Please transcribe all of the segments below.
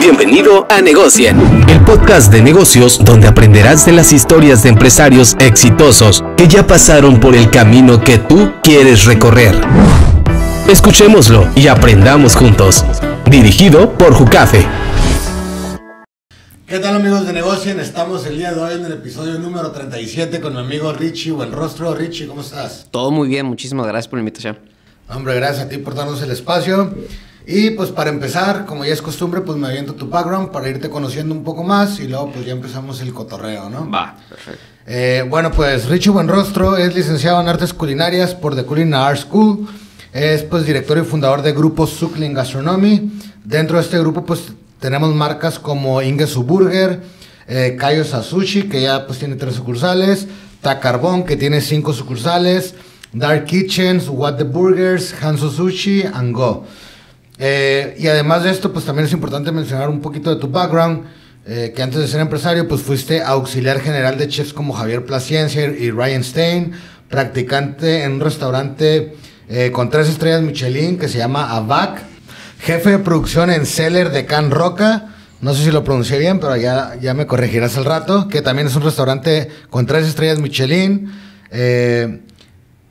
Bienvenido a Negocien, el podcast de negocios donde aprenderás de las historias de empresarios exitosos que ya pasaron por el camino que tú quieres recorrer. Escuchémoslo y aprendamos juntos. Dirigido por Jucafe. ¿Qué tal amigos de Negocien? Estamos el día de hoy en el episodio número 37 con mi amigo Richie Buen rostro Richie, ¿cómo estás? Todo muy bien, muchísimas gracias por la invitación. Hombre, gracias a ti por darnos el espacio. Y pues para empezar, como ya es costumbre, pues me aviento tu background para irte conociendo un poco más y luego pues ya empezamos el cotorreo, ¿no? Va, perfecto. Eh, bueno, pues Richie Buenrostro es licenciado en Artes Culinarias por The Culinary Art School. Es pues director y fundador de grupo Suckling Gastronomy. Dentro de este grupo pues tenemos marcas como Ingesu Burger, eh, Sasushi, que ya pues tiene tres sucursales, Tacarbón, que tiene cinco sucursales, Dark Kitchens, What the Burgers, Hanzo Sushi, and Go. Eh, y además de esto, pues también es importante mencionar un poquito de tu background, eh, que antes de ser empresario, pues fuiste auxiliar general de chefs como Javier Placiencia y Ryan Stein, practicante en un restaurante eh, con tres estrellas Michelin que se llama AVAC, jefe de producción en Seller de Can Roca, no sé si lo pronuncié bien, pero ya, ya me corregirás al rato, que también es un restaurante con tres estrellas Michelin. Eh,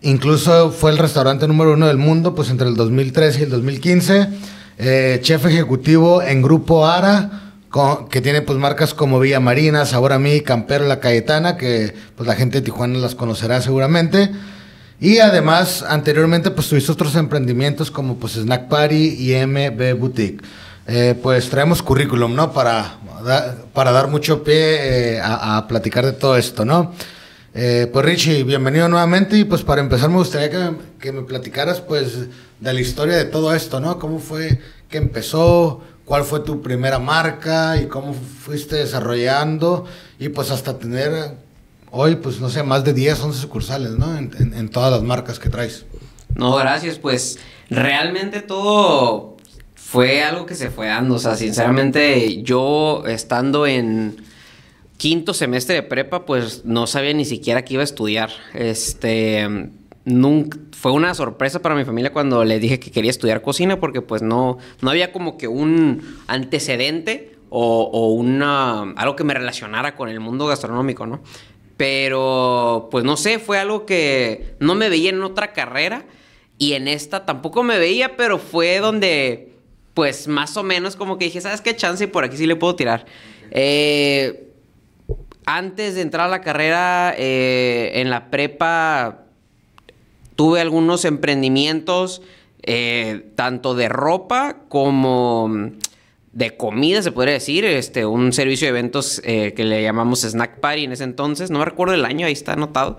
Incluso fue el restaurante número uno del mundo, pues entre el 2013 y el 2015. Eh, chef ejecutivo en Grupo Ara, que tiene pues marcas como Villa Marina, ahora a mí, Campero, La Cayetana, que pues la gente de Tijuana las conocerá seguramente. Y además, anteriormente pues tuviste otros emprendimientos como pues Snack Party y MB Boutique. Eh, pues traemos currículum, ¿no? Para, para dar mucho pie eh, a, a platicar de todo esto, ¿no? Eh, pues Richie, bienvenido nuevamente y pues para empezar me gustaría que, me platicaras pues de la historia de todo esto, ¿no? ¿Cómo fue que empezó? ¿Cuál fue tu primera marca y cómo fuiste desarrollando? Y pues hasta tener hoy pues no sé, más de 10, 11 sucursales, ¿no? En, en todas las marcas que traes. No, gracias, pues realmente todo fue algo que se fue dando, o sea, sinceramente yo estando en quinto semestre de prepa, pues no sabía ni siquiera que iba a estudiar. Este, nunca, fue una sorpresa para mi familia cuando le dije que quería estudiar cocina porque pues no, no había como que un antecedente o, o una, algo que me relacionara con el mundo gastronómico, ¿no? Pero pues no sé, fue algo que no me veía en otra carrera y en esta tampoco me veía, pero fue donde pues más o menos como que dije, ¿sabes qué chance? Y por aquí sí le puedo tirar. Eh, antes de entrar a la carrera, eh, en la prepa, tuve algunos emprendimientos, eh, tanto de ropa como de comida, se podría decir, este, un servicio de eventos eh, que le llamamos Snack Party en ese entonces, no me recuerdo el año, ahí está anotado,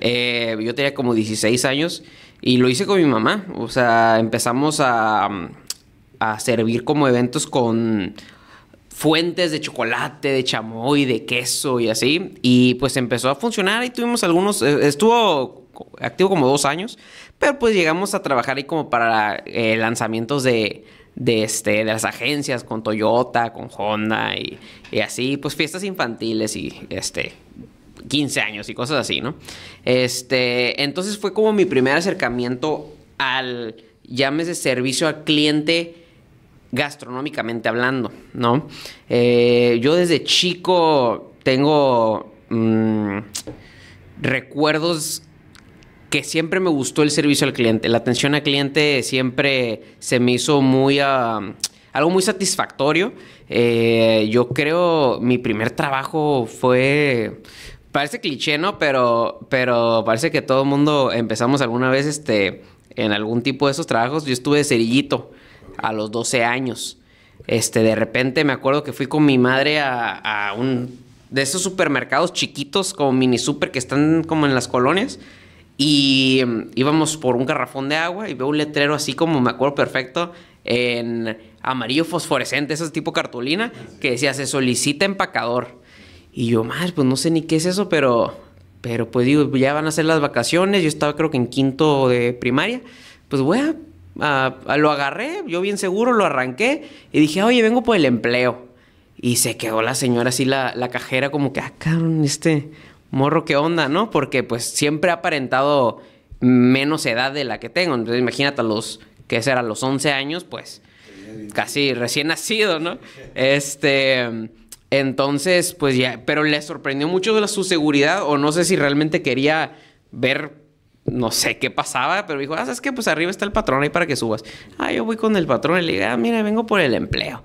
yo tenía como 16 años y lo hice con mi mamá, o sea, empezamos a servir como eventos con fuentes de chocolate, de chamoy, de queso y así. Y pues empezó a funcionar y tuvimos algunos, eh, estuvo activo como dos años, pero pues llegamos a trabajar ahí como para eh, lanzamientos de, de, este, de las agencias con Toyota, con Honda y, y, así, pues fiestas infantiles y este. 15 años y cosas así, ¿no? Este, entonces fue como mi primer acercamiento al, llámese servicio al cliente, gastronómicamente hablando, ¿no? Eh, yo desde chico tengo mm, recuerdos que siempre me gustó el servicio al cliente. La atención al cliente siempre se me hizo muy... Ah, algo muy satisfactorio. Eh, yo creo mi primer trabajo fue parece cliché, ¿no? Pero, pero parece que todo el mundo empezamos alguna vez este, en algún tipo de esos trabajos. Yo estuve cerillito a los 12 años. Este, de repente me acuerdo que fui con mi madre a, un de esos supermercados chiquitos como mini super que están como en las colonias. Y em, íbamos por un garrafón de agua y veo un letrero así como me acuerdo perfecto en amarillo fosforescente, ese tipo cartulina, que decía se solicita empacador. Y yo, madre, pues no sé ni qué es eso, pero, pero pues digo, ya van a ser las vacaciones, yo estaba creo que en quinto de primaria, pues voy a lo agarré, yo bien seguro, lo arranqué y dije, oye, vengo por el empleo. Y se quedó la señora así, la, cajera, como que, ah, cabrón, este morro, ¿qué onda, no? Porque pues siempre ha aparentado menos edad de la que tengo. Entonces, imagínate los, que será, los 11 años, pues casi recién nacido, ¿no? Este, entonces, pues ya, pero le sorprendió mucho su seguridad o no sé si realmente quería ver no sé qué pasaba, pero dijo, ah, ¿sabes que Pues arriba está el patrón ahí para que subas. Ah, yo voy con el patrón y le digo ah, mira, vengo por el empleo.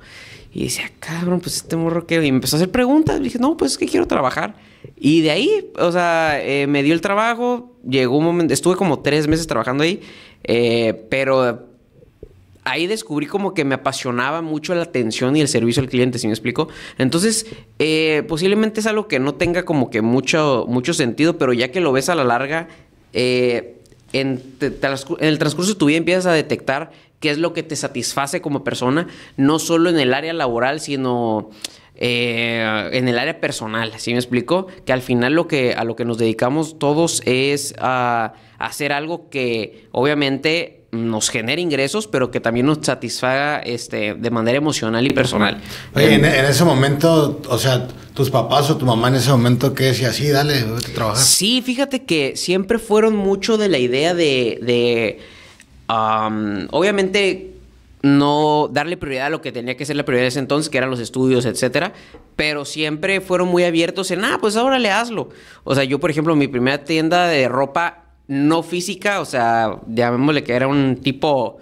Y decía, ah, cabrón, pues este morro que... Y empezó a hacer preguntas. Y dije, no, pues es que quiero trabajar. Y de ahí, o sea, eh, me dio el trabajo. Llegó un momento... Estuve como tres meses trabajando ahí. Eh, pero ahí descubrí como que me apasionaba mucho la atención y el servicio al cliente, si me explico? Entonces, eh, posiblemente es algo que no tenga como que mucho, mucho sentido, pero ya que lo ves a la larga eh, en, el transcurso de tu vida empiezas a detectar qué es lo que te satisface como persona, no solo en el área laboral, sino eh, en el área personal, ¿sí me explico? Que al final lo que, a lo que nos dedicamos todos es a hacer algo que obviamente nos genere ingresos, pero que también nos satisfaga este, de manera emocional y personal. Eh, e-, en, ese momento, o sea, tus papás o tu mamá en ese momento, ¿qué decía? Sí, dale, vete a trabajar. Sí, fíjate que siempre fueron mucho de la idea de, obviamente, no darle prioridad a lo que tenía que ser la prioridad de ese entonces, que eran los estudios, etcétera, pero siempre fueron muy abiertos en, ah, pues ahora le hazlo. O sea, yo, por ejemplo, mi primera tienda de ropa no física, o sea, llamémosle que era un tipo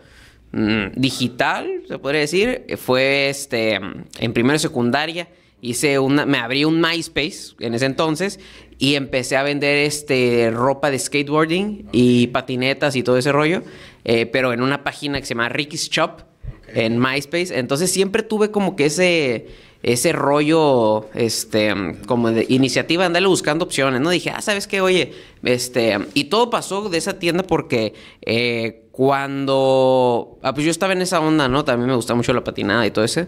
mm, digital, se podría decir, fue este, en primero secundaria, hice una, me abrí un MySpace en ese entonces y empecé a vender este, ropa de skateboarding y patinetas y todo ese rollo, eh, pero en una página que se llama Ricky's Shop en MySpace, entonces siempre tuve como que ese ese rollo, este, como de iniciativa, andarle buscando opciones, ¿no? Dije, ah, ¿sabes qué? Oye, este, y todo pasó de esa tienda porque eh, cuando, ah, pues yo estaba en esa onda, ¿no? También me gusta mucho la patinada y todo ese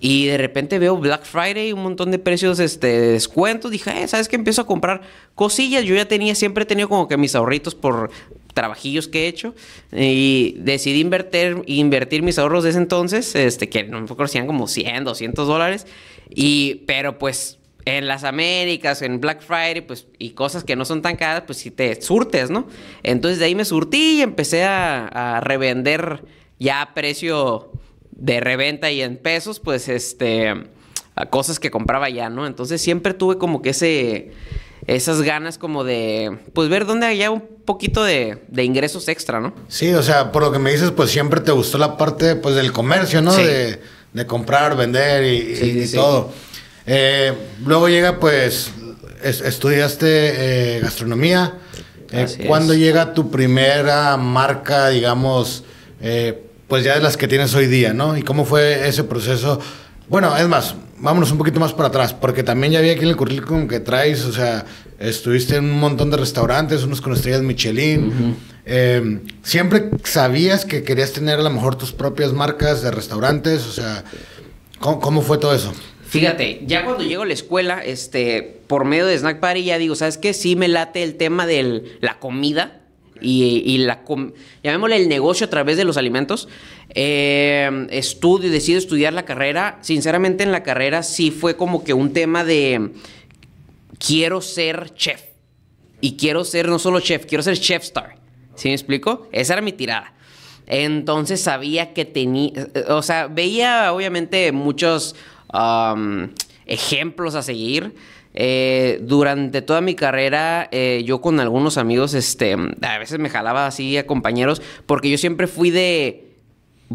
Y de repente veo Black Friday, un montón de precios, este, descuentos. Dije, eh, ¿sabes qué? Empiezo a comprar cosillas. Yo ya tenía, siempre he tenido como que mis ahorritos por trabajillos que he hecho y decidí invertir, invertir mis ahorros de ese entonces, este, que no me acuerdo si eran como 100, 200 dólares, y, pero pues en las Américas, en Black Friday, pues, y cosas que no son tan caras, pues si te surtes, ¿no? Entonces de ahí me surtí y empecé a, a revender ya a precio de reventa y en pesos, pues, este, a cosas que compraba ya, ¿no? Entonces siempre tuve como que ese esas ganas como de, pues ver dónde haya un poquito de, ingresos extra, ¿no? Sí, o sea, por lo que me dices, pues siempre te gustó la parte pues del comercio, ¿no? De, comprar, vender y, todo. Eh, luego llega pues, estudiaste eh, gastronomía. Eh, ¿Cuándo llega tu primera marca, digamos, eh, pues ya de las que tienes hoy día, ¿no? ¿Y cómo fue ese proceso? Bueno, es más, vámonos un poquito más para atrás, porque también ya había aquí en el currículum que traes, o sea, estuviste en un montón de restaurantes, unos con estrellas Michelin. Em, ¿Siempre sabías que querías tener a lo mejor tus propias marcas de restaurantes? O sea, ¿cómo, fue todo eso? Fíjate, ya cuando llego a la escuela, este, por medio de Snack Party, ya digo, ¿sabes qué? Sí me late el tema de la comida y, y la, llamémosle el negocio a través de los alimentos eh, estudio, decido estudiar la carrera, sinceramente en la carrera sí fue como que un tema de quiero ser chef. Y quiero ser no solo chef, quiero ser chef star. ¿Sí me explico? Esa era mi tirada. Entonces sabía que tenía, eh, o sea, veía obviamente muchos um, ejemplos a seguir. Eh, durante toda mi carrera, eh, yo con algunos amigos, este, a veces me jalaba así a compañeros, porque yo siempre fui de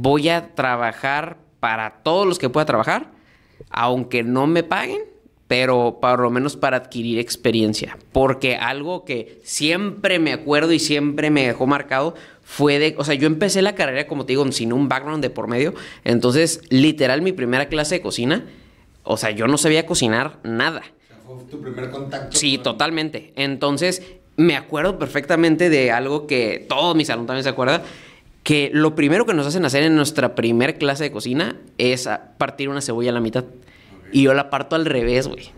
voy a trabajar para todos los que pueda trabajar, aunque no me paguen, pero por lo menos para adquirir experiencia. Porque algo que siempre me acuerdo y siempre me dejó marcado fue de, o sea, yo empecé la carrera, como te digo, sin un background de por medio. Entonces, literal, mi primera clase de cocina, o sea, yo no sabía cocinar nada. Fue tu primer contacto. Sí, totalmente. Entonces, me acuerdo perfectamente de algo que todos mis alumnos también se acuerdan que lo primero que nos hacen hacer en nuestra primer clase de cocina es partir una cebolla a la mitad. Y yo la parto al revés, güey.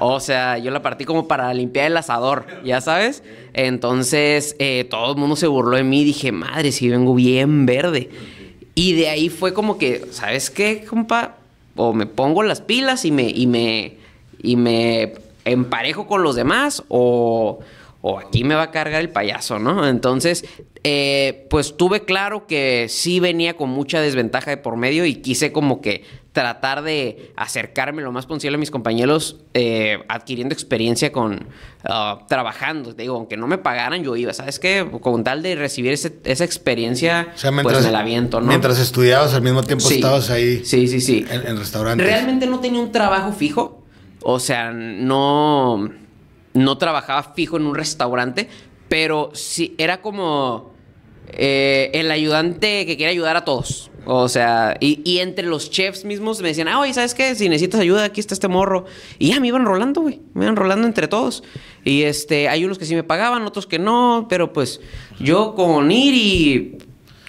O sea, yo la partí como para limpiar el asador, ¿ya sabes? Entonces, eh, todo el mundo se burló de mí. Dije, madre, si vengo bien verde. Y de ahí fue como que, ¿sabes qué, compa? O me pongo las pilas y me, y me, y me emparejo con los demás, o, o aquí me va a cargar el payaso, ¿no? Entonces, eh, pues tuve claro que sí venía con mucha desventaja de por medio y quise como que tratar de acercarme lo más posible a mis compañeros eh, adquiriendo experiencia con ah, trabajando. Te digo, aunque no me pagaran, yo iba. ¿Sabes qué? Con tal de recibir esa experiencia, pues me la ¿no? Mientras estudiabas, al mismo tiempo estabas ahí. Sí, sí, sí. En, en restaurante. Realmente no tenía un trabajo fijo. O sea, no no trabajaba fijo en un restaurante, pero sí era como eh, el ayudante que quiere ayudar a todos. O sea, y, entre los chefs mismos me decían, ah, oye, ¿sabes qué? Si necesitas ayuda, aquí está este morro. Y ya me iban rolando, güey. Me iban rolando entre todos. Y este, hay unos que sí me pagaban, otros que no, pero pues yo con ir y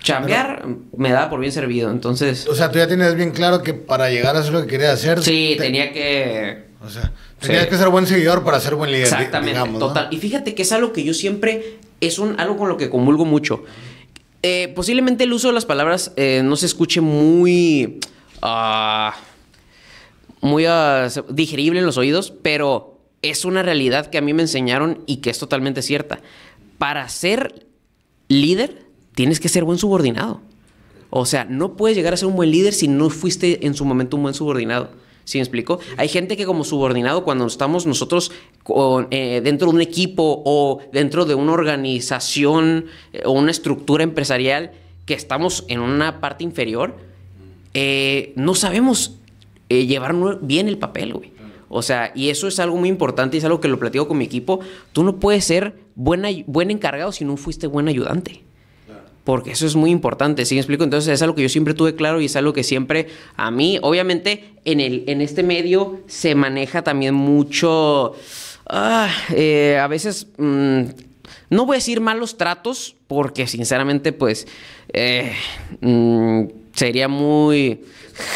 chambear me da por bien servido. Entonces. O sea, tú ya tienes bien claro que para llegar a hacer lo que quería hacer. Sí, tenía que o sea, tenías que ser buen seguidor para ser buen líder. Exactamente, total. Y fíjate que es algo que yo siempre, es un, algo con lo que comulgo mucho. Eh, posiblemente el uso de las palabras eh, no se escuche muy... Ah, muy ah, digerible en los oídos, pero es una realidad que a mí me enseñaron y que es totalmente cierta. Para ser líder, tienes que ser buen subordinado. O sea, no puedes llegar a ser un buen líder si no fuiste en su momento un buen subordinado. ¿Sí me explico? Hay gente que como subordinado, cuando estamos nosotros eh, dentro de un equipo o dentro de una organización eh, o una estructura empresarial que estamos en una parte inferior, eh, no sabemos llevar bien el papel, güey. O sea, y eso es algo muy importante y es algo que lo platico con mi equipo. Tú no puedes ser buen encargado si no fuiste buen ayudante porque eso es muy importante, ¿sí me explico? Entonces es algo que yo siempre tuve claro y es algo que siempre a mí, obviamente en, el, en este medio se maneja también mucho, ah, eh, a veces, mm, no voy a decir malos tratos, porque sinceramente pues eh, mm, sería muy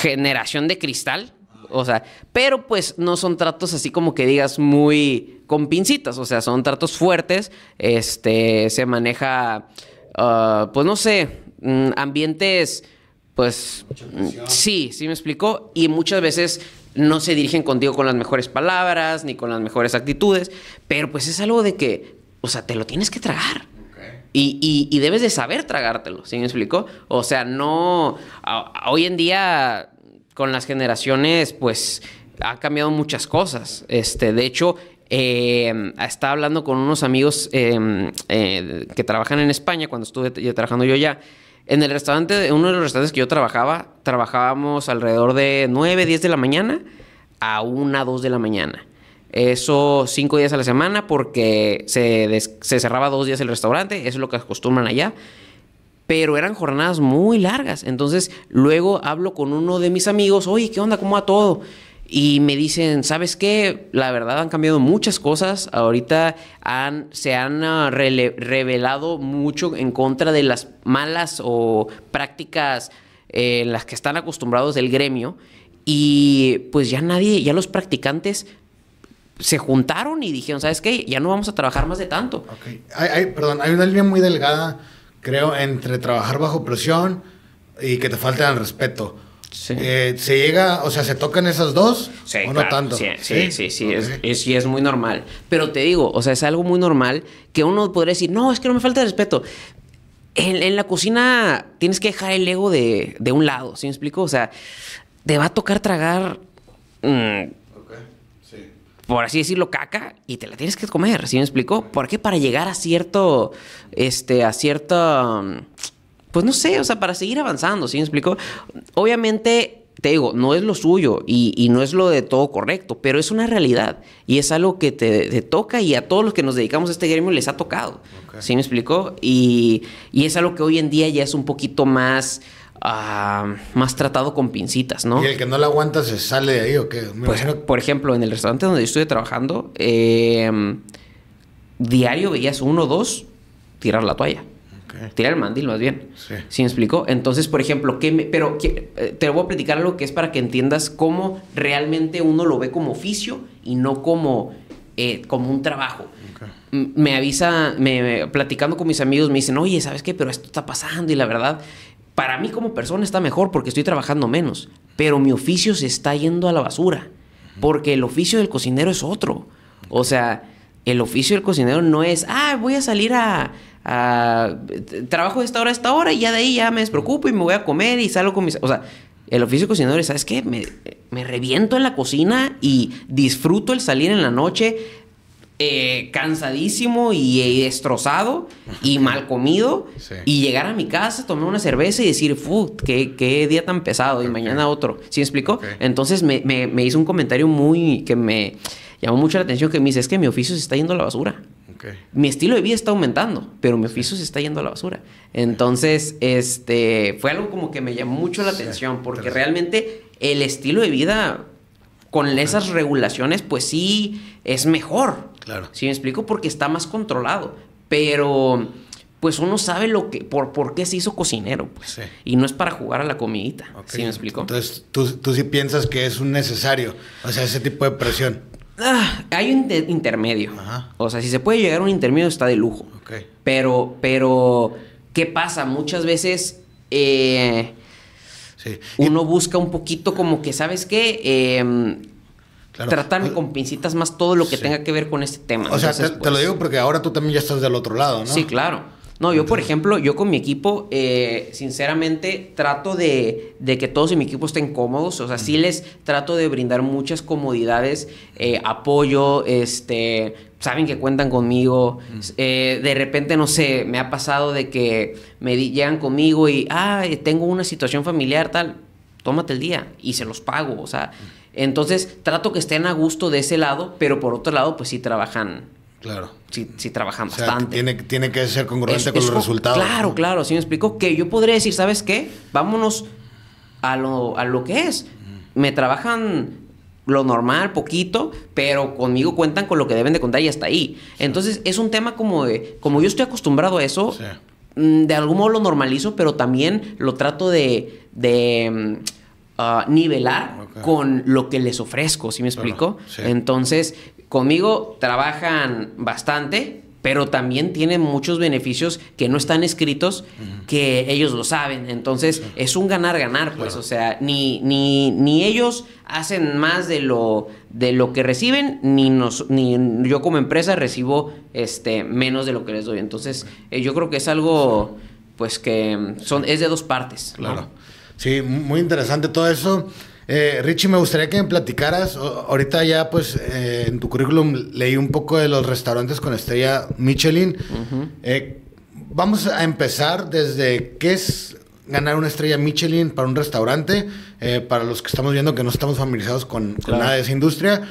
generación de cristal, o sea, pero pues no son tratos así como que digas muy con pincitas, o sea, son tratos fuertes, este, se maneja Ah, pues no sé, mm, ambientes, pues sí, sí me explicó, y muchas veces no se dirigen contigo con las mejores palabras ni con las mejores actitudes, pero pues es algo de que, o sea, te lo tienes que tragar. Y, debes de saber tragártelo, ¿sí me explicó? O sea, no, hoy en día con las generaciones, pues ha cambiado muchas cosas. Este, de hecho, eh, estaba hablando con unos amigos eh, eh, que trabajan en España cuando estuve trabajando yo ya. En el restaurante, uno de los restaurantes que yo trabajaba, trabajábamos alrededor de 9, 10 de la mañana a 1, 2 de la mañana. Eso cinco días a la semana porque se, cerraba dos días el restaurante, eso es lo que acostumbran allá pero eran jornadas muy largas. Entonces, luego hablo con uno de mis amigos, oye, ¿qué onda? ¿Cómo va todo? Y me dicen, ¿sabes qué? La verdad han cambiado muchas cosas. Ahorita han, se han ah, revelado mucho en contra de las malas o prácticas eh, en las que están acostumbrados del gremio. Y pues ya nadie, ya los practicantes se juntaron y dijeron, ¿sabes qué? Ya no vamos a trabajar más de tanto. Okay. Hay, perdón, hay una línea muy delgada, creo, entre trabajar bajo presión y que te falte el respeto. Eh, se llega, o sea, se tocan esas dos sí, o no tanto. Sí, sí, sí, sí, es, muy normal. Pero te digo, o sea, es algo muy normal que uno podría decir, no, es que no me falta respeto. En, la cocina tienes que dejar el ego de, un lado, ¿sí me explico? O sea, te va a tocar tragar, mm, por así decirlo, caca y te la tienes que comer, ¿sí me explico? ¿Por qué? para llegar a cierto, este, a cierta... Mm, pues no sé, o sea, para seguir avanzando, ¿sí me explico? Obviamente te digo, no es lo suyo y, no es lo de todo correcto, pero es una realidad y es algo que te, toca y a todos los que nos dedicamos a este gremio les ha tocado. ¿Sí me explicó? Y, es algo que hoy en día ya es un poquito más, ah, más tratado con pincitas, ¿no? ¿Y el que no la aguanta se sale de ahí o qué? Pues, por ejemplo, en el restaurante donde yo estuve trabajando, eh, diario veías uno o dos tirar la toalla. Tira el mandil, más bien. Sí. ¿Sí me explicó? Entonces, por ejemplo, ¿qué me, pero eh, te voy a platicar algo que es para que entiendas cómo realmente uno lo ve como oficio y no como, eh, como un trabajo. Me avisa, platicando con mis amigos, me dicen, oye, ¿sabes qué? Pero esto está pasando y la verdad, para mí como persona está mejor porque estoy trabajando menos, pero mi oficio se está yendo a la basura, porque el oficio del cocinero es otro. O sea, el oficio del cocinero no es, ah, voy a salir a, trabajo de esta hora a esta hora y ya de ahí ya me despreocupo y me voy a comer y salgo con mis... O sea, el oficio de cocinador, ¿sabes qué? Me, reviento en la cocina y disfruto el salir en la noche eh, cansadísimo y, eh, destrozado y mal comido y llegar a mi casa, tomar una cerveza y decir, ¡fut! Qué, día tan pesado! Y mañana otro. ¿Sí me explico? Entonces me, me hizo un comentario muy... que me llamó mucho la atención que me dice, es que mi oficio se está yendo a la basura. Mi estilo de vida está aumentando, pero mi oficio se está yendo a la basura. Entonces, este, fue algo como que me llamó mucho la atención, porque realmente el estilo de vida con esas regulaciones, pues sí, es mejor. Claro. ¿Sí me explico? Porque está más controlado. Pero, pues uno sabe lo que, por, por qué se hizo cocinero, pues. Y no es para jugar a la comidita. si ¿Sí me explico? Entonces, tú, tú sí piensas que es un necesario, o sea, ese tipo de presión. Ah, hay un intermedio. O sea, si se puede llegar a un intermedio está de lujo. Pero, pero, ¿qué pasa? Muchas veces eh, uno busca un poquito como que, ¿sabes qué? Em, eh, con pincitas más todo lo que tenga que ver con este tema. O sea, te, te, lo pues digo porque ahora tú también ya estás del otro lado, ¿no? Sí, claro. No, yo por ejemplo, yo con mi equipo, eh, sinceramente, trato de, que todos en mi equipo estén cómodos. O sea, sí les trato de brindar muchas comodidades, eh, apoyo, este, saben que cuentan conmigo. Eh, de repente, no sé, me ha pasado de que me llegan conmigo y, ah, tengo una situación familiar, tal, tómate el día y se los pago. O sea, entonces trato que estén a gusto de ese lado, pero por otro lado, pues sí trabajan Claro. Si, trabajan bastante. Tiene, tiene que ser congruente con los resultados. Claro, claro. Si me explico que yo podría decir, ¿sabes qué? Vámonos a lo, a lo que es. Me trabajan lo normal, poquito, pero conmigo cuentan con lo que deben de contar y hasta ahí. Entonces, es un tema como de, como yo estoy acostumbrado a eso, sí. Mm, de algún modo lo normalizo, pero también lo trato de, de mm, ah, nivelar con lo que les ofrezco, ¿sí me explico? Entonces, Conmigo trabajan bastante, pero también tienen muchos beneficios que no están escritos, que ellos lo saben. Entonces, es un ganar-ganar, pues. O sea, ni, ni, ni ellos hacen más de lo, de lo que reciben, ni, nos, ni yo como empresa recibo este, menos de lo que les doy. Entonces, eh, yo creo que es algo, pues, que son, es de dos partes. Claro. Sí, muy interesante todo eso. Eh, Richie, me gustaría que me platicaras, ahorita ya pues eh, en tu currículum leí un poco de los restaurantes con estrella Michelin. Eh, vamos a empezar desde qué es ganar una estrella Michelin para un restaurante, eh, para los que estamos viendo que no estamos familiarizados con, nada de esa industria.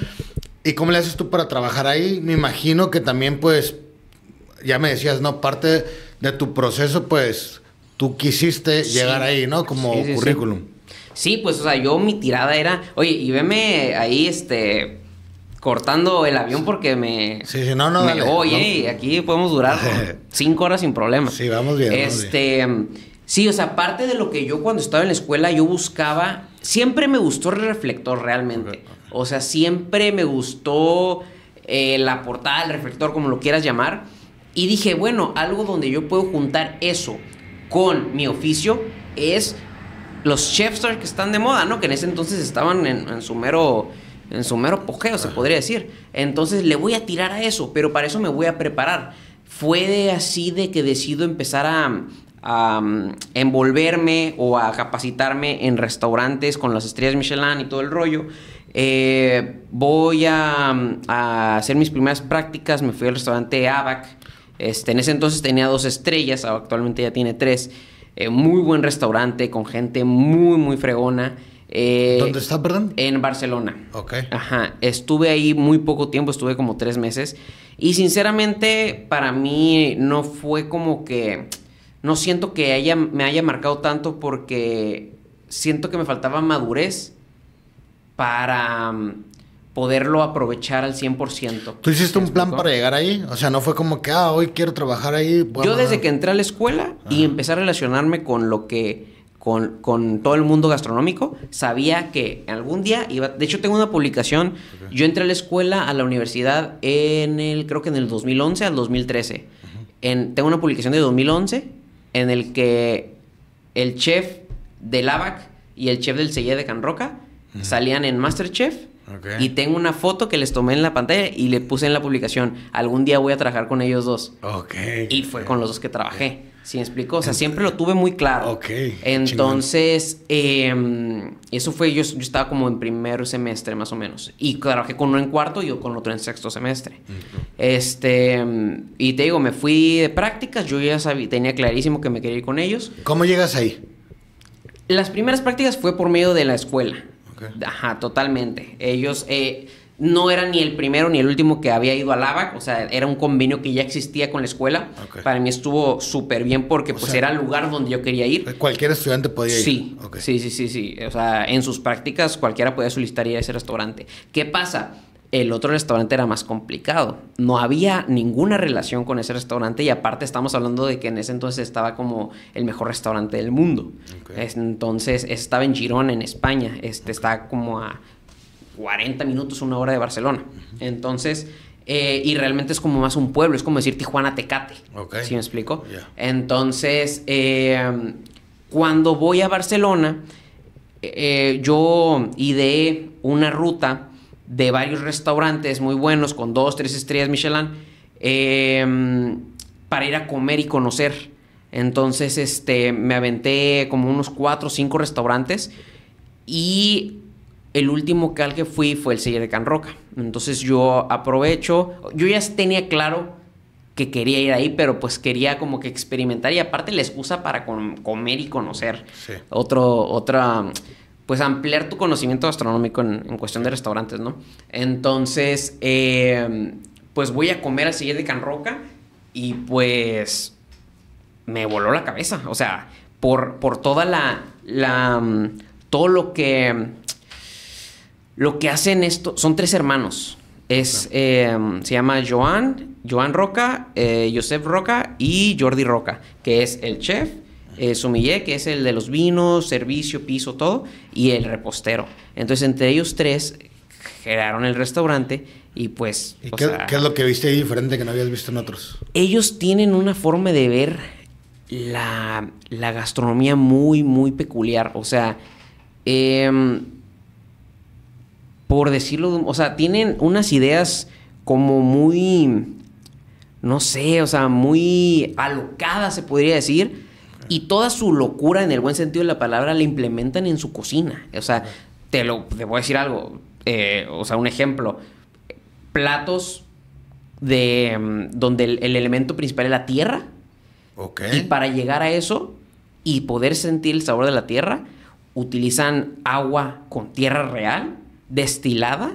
¿Y cómo le haces tú para trabajar ahí? Me imagino que también pues, ya me decías, ¿no? Parte de tu proceso pues tú quisiste llegar ahí, ¿no? Como currículum. Sí, pues, o sea, yo mi tirada era, oye, y veme ahí, este, cortando el avión porque me. Sí, sí, no, no. oye, aquí podemos durar cinco horas sin problema. Sí, vamos bien. Este. Sí, o sea, aparte de lo que yo cuando estaba en la escuela, yo buscaba. Siempre me gustó el reflector realmente. O sea, siempre me gustó eh, la portada, el reflector, como lo quieras llamar. Y dije, bueno, algo donde yo puedo juntar eso con mi oficio es los chefs que están de moda, ¿no? Que en ese entonces estaban en, su mero en pojeo, se podría decir. Entonces le voy a tirar a eso, pero para eso me voy a preparar. Fue así de que decido empezar a, mm, envolverme o a capacitarme en restaurantes con las estrellas Michelin y todo el rollo. Eh, voy mm, a, hacer mis primeras prácticas, me fui al restaurante ABAC. Este, en ese entonces tenía dos estrellas, actualmente ya tiene tres. Eh, muy buen restaurante con gente muy, muy fregona. Eh, ¿Dónde está, perdón? En Barcelona. Ok. Ajá. Estuve ahí muy poco tiempo, estuve como tres meses. Y sinceramente, para mí no fue como que. No siento que haya, me haya marcado tanto porque siento que me faltaba madurez para mm, poderlo aprovechar al 100%. ¿Tú hiciste un plan para llegar ahí? O sea, no fue como que, ah, hoy quiero trabajar ahí. Yo desde que entré a la escuela y empecé a relacionarme con lo que... Con, todo el mundo gastronómico, sabía que algún día iba... De hecho, tengo una publicación. Yo entré a la escuela, a la universidad, en el... Creo que en el 2011 al 2013. en, tengo una publicación de 2011 en el que el chef de ABAC y el chef del CIE de Canroca Roca... salían en Masterchef y tengo una foto que les tomé en la pantalla y le puse en la publicación. Algún día voy a trabajar con ellos dos. Ok. Y fue con los dos que trabajé. ¿Sí me explico? O sea, siempre lo tuve muy claro. Entonces, em, eso fue, yo, estaba como en primer semestre más o menos. Y trabajé con uno en cuarto y yo con otro en sexto semestre. Este, em, y te digo, me fui de prácticas, yo ya tenía clarísimo que me quería ir con ellos. ¿Cómo llegas ahí? Las primeras prácticas fue por medio de la escuela. Ajá, totalmente. Ellos eh, no eran ni el primero ni el último que había ido a ABAC, o sea, era un convenio que ya existía con la escuela. Para mí estuvo súper bien porque pues era el lugar donde yo quería ir. Eh, cualquier estudiante podía ir. Sí, sí, sí, sí, sí. O sea, en sus prácticas cualquiera podía solicitar ir a ese restaurante. ¿Qué pasa? El otro restaurante era más complicado. No había ninguna relación con ese restaurante y aparte estamos hablando de que en ese entonces estaba como el mejor restaurante del mundo. Entonces estaba en Girón, en España. Este está como a 40 minutos, una hora de Barcelona. Entonces, eh, y realmente es como más un pueblo, es como decir Tijuana Tecate. ¿Sí me explico? Entonces, eh, cuando voy a Barcelona, eh, yo ideé una ruta de varios restaurantes muy buenos con dos, tres estrellas Michelin em, para ir a comer y conocer. Entonces, este, me aventé como unos cuatro o cinco restaurantes y el último que al que fui fue el Seller de Can Roca. Entonces yo aprovecho, yo ya tenía claro que quería ir ahí, pero pues quería como que experimentar y aparte la excusa para comer y conocer sí. otro, otra pues ampliar tu conocimiento gastronómico en, cuestión de restaurantes, ¿no? Entonces, eh, pues voy a comer al de Can Roca y pues me voló la cabeza, o sea, por, por toda la, la, todo lo que, lo que hacen esto, son tres hermanos, es, eh, se llama Joan, Joan Roca, eh, Josep Roca y Jordi Roca, que es el chef, eh, que es el de los vinos, servicio, piso, todo, y el repostero. Entonces, entre ellos tres crearon el restaurante y pues... qué, es lo que viste ahí diferente que no habías visto en otros? Ellos tienen una forma de ver la, la gastronomía muy, muy peculiar. O sea, em, por decirlo, o sea, tienen unas ideas como muy, no sé, o sea, muy alocadas se podría decir y toda su locura, en el buen sentido de la palabra, la implementan en su cocina. O sea, te lo te voy a decir algo. Eh, o sea, un ejemplo. Platos de mm, donde el, elemento principal es la tierra. Y para llegar a eso y poder sentir el sabor de la tierra, utilizan agua con tierra real, destilada,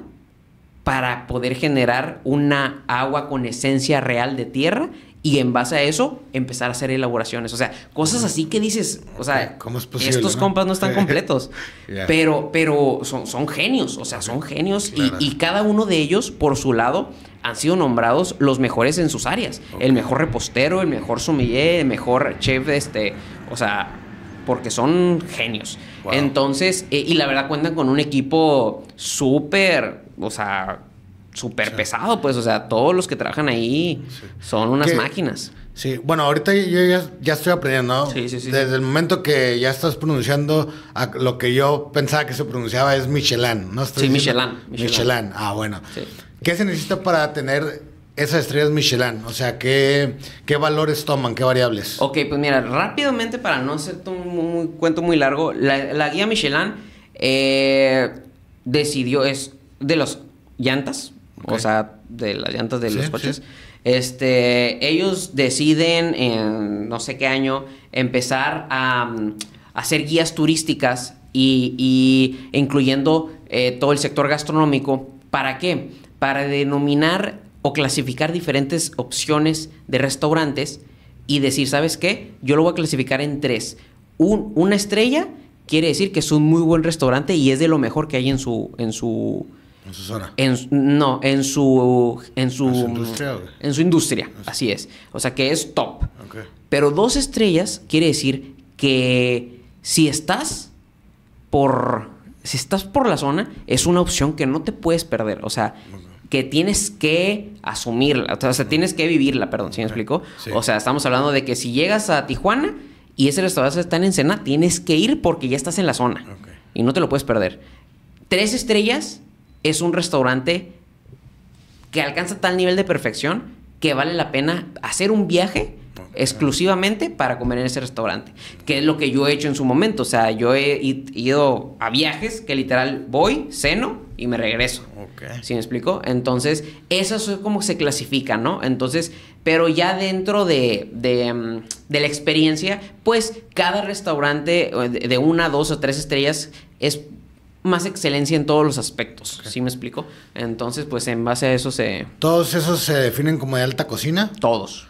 para poder generar una agua con esencia real de tierra y en base a eso empezar a hacer elaboraciones. O sea, cosas así que dices, o sea, estos compas no están completos, pero, pero son, son, genios, o sea, son genios y, cada uno de ellos por su lado han sido nombrados los mejores en sus áreas. El mejor repostero, el mejor sommelier, el mejor chef, de este, o sea, porque son genios. Entonces, eh, y la verdad cuentan con un equipo súper, o sea, súper pesado, pues, o sea, todos los que trabajan ahí son unas máquinas. Sí, bueno, ahorita yo ya, estoy aprendiendo, Sí, sí, sí. Desde el momento que ya estás pronunciando a lo que yo pensaba que se pronunciaba es Michelin, ¿no? sí, Michelin, Michelin, ah, bueno. Sí. ¿Qué se necesita para tener esas estrellas Michelin? O sea, ¿qué, ¿qué valores toman? ¿Qué variables? Ok, pues mira, rápidamente, para no hacer un, cuento muy largo, la, guía Michelin eh, decidió, es de los llantas, o sea, de las llantas de los coches. Este, ellos deciden en no sé qué año empezar a, mm, hacer guías turísticas y, incluyendo eh, todo el sector gastronómico. ¿Para qué? Para denominar o clasificar diferentes opciones de restaurantes y decir, ¿sabes qué? Yo lo voy a clasificar en tres. una estrella quiere decir que es un muy buen restaurante y es de lo mejor que hay en su, en su, en su zona. no, en su, en su. En su industria. En su industria, así es. O sea que es top. Pero dos estrellas quiere decir que si estás por. Si estás por la zona, es una opción que no te puedes perder. O sea, que tienes que asumirla. O sea, tienes que vivirla, perdón, si me explico? O sea, estamos hablando de que si llegas a Tijuana y ese restaurante está en cena tienes que ir porque ya estás en la zona. Y no te lo puedes perder. Tres estrellas es un restaurante que alcanza tal nivel de perfección que vale la pena hacer un viaje exclusivamente para comer en ese restaurante, que es lo que yo he hecho en su momento. O sea, yo he ido a viajes que literal voy, ceno y me regreso. ¿Sí me explico? Entonces, eso es como se clasifica, ¿no? Entonces, pero ya dentro de, de mm, la experiencia, pues cada restaurante de una, dos o tres estrellas es más excelencia en todos los aspectos. ¿Sí me explico? Entonces, pues en base a eso se. ¿Todos esos se definen como de alta cocina? Todos.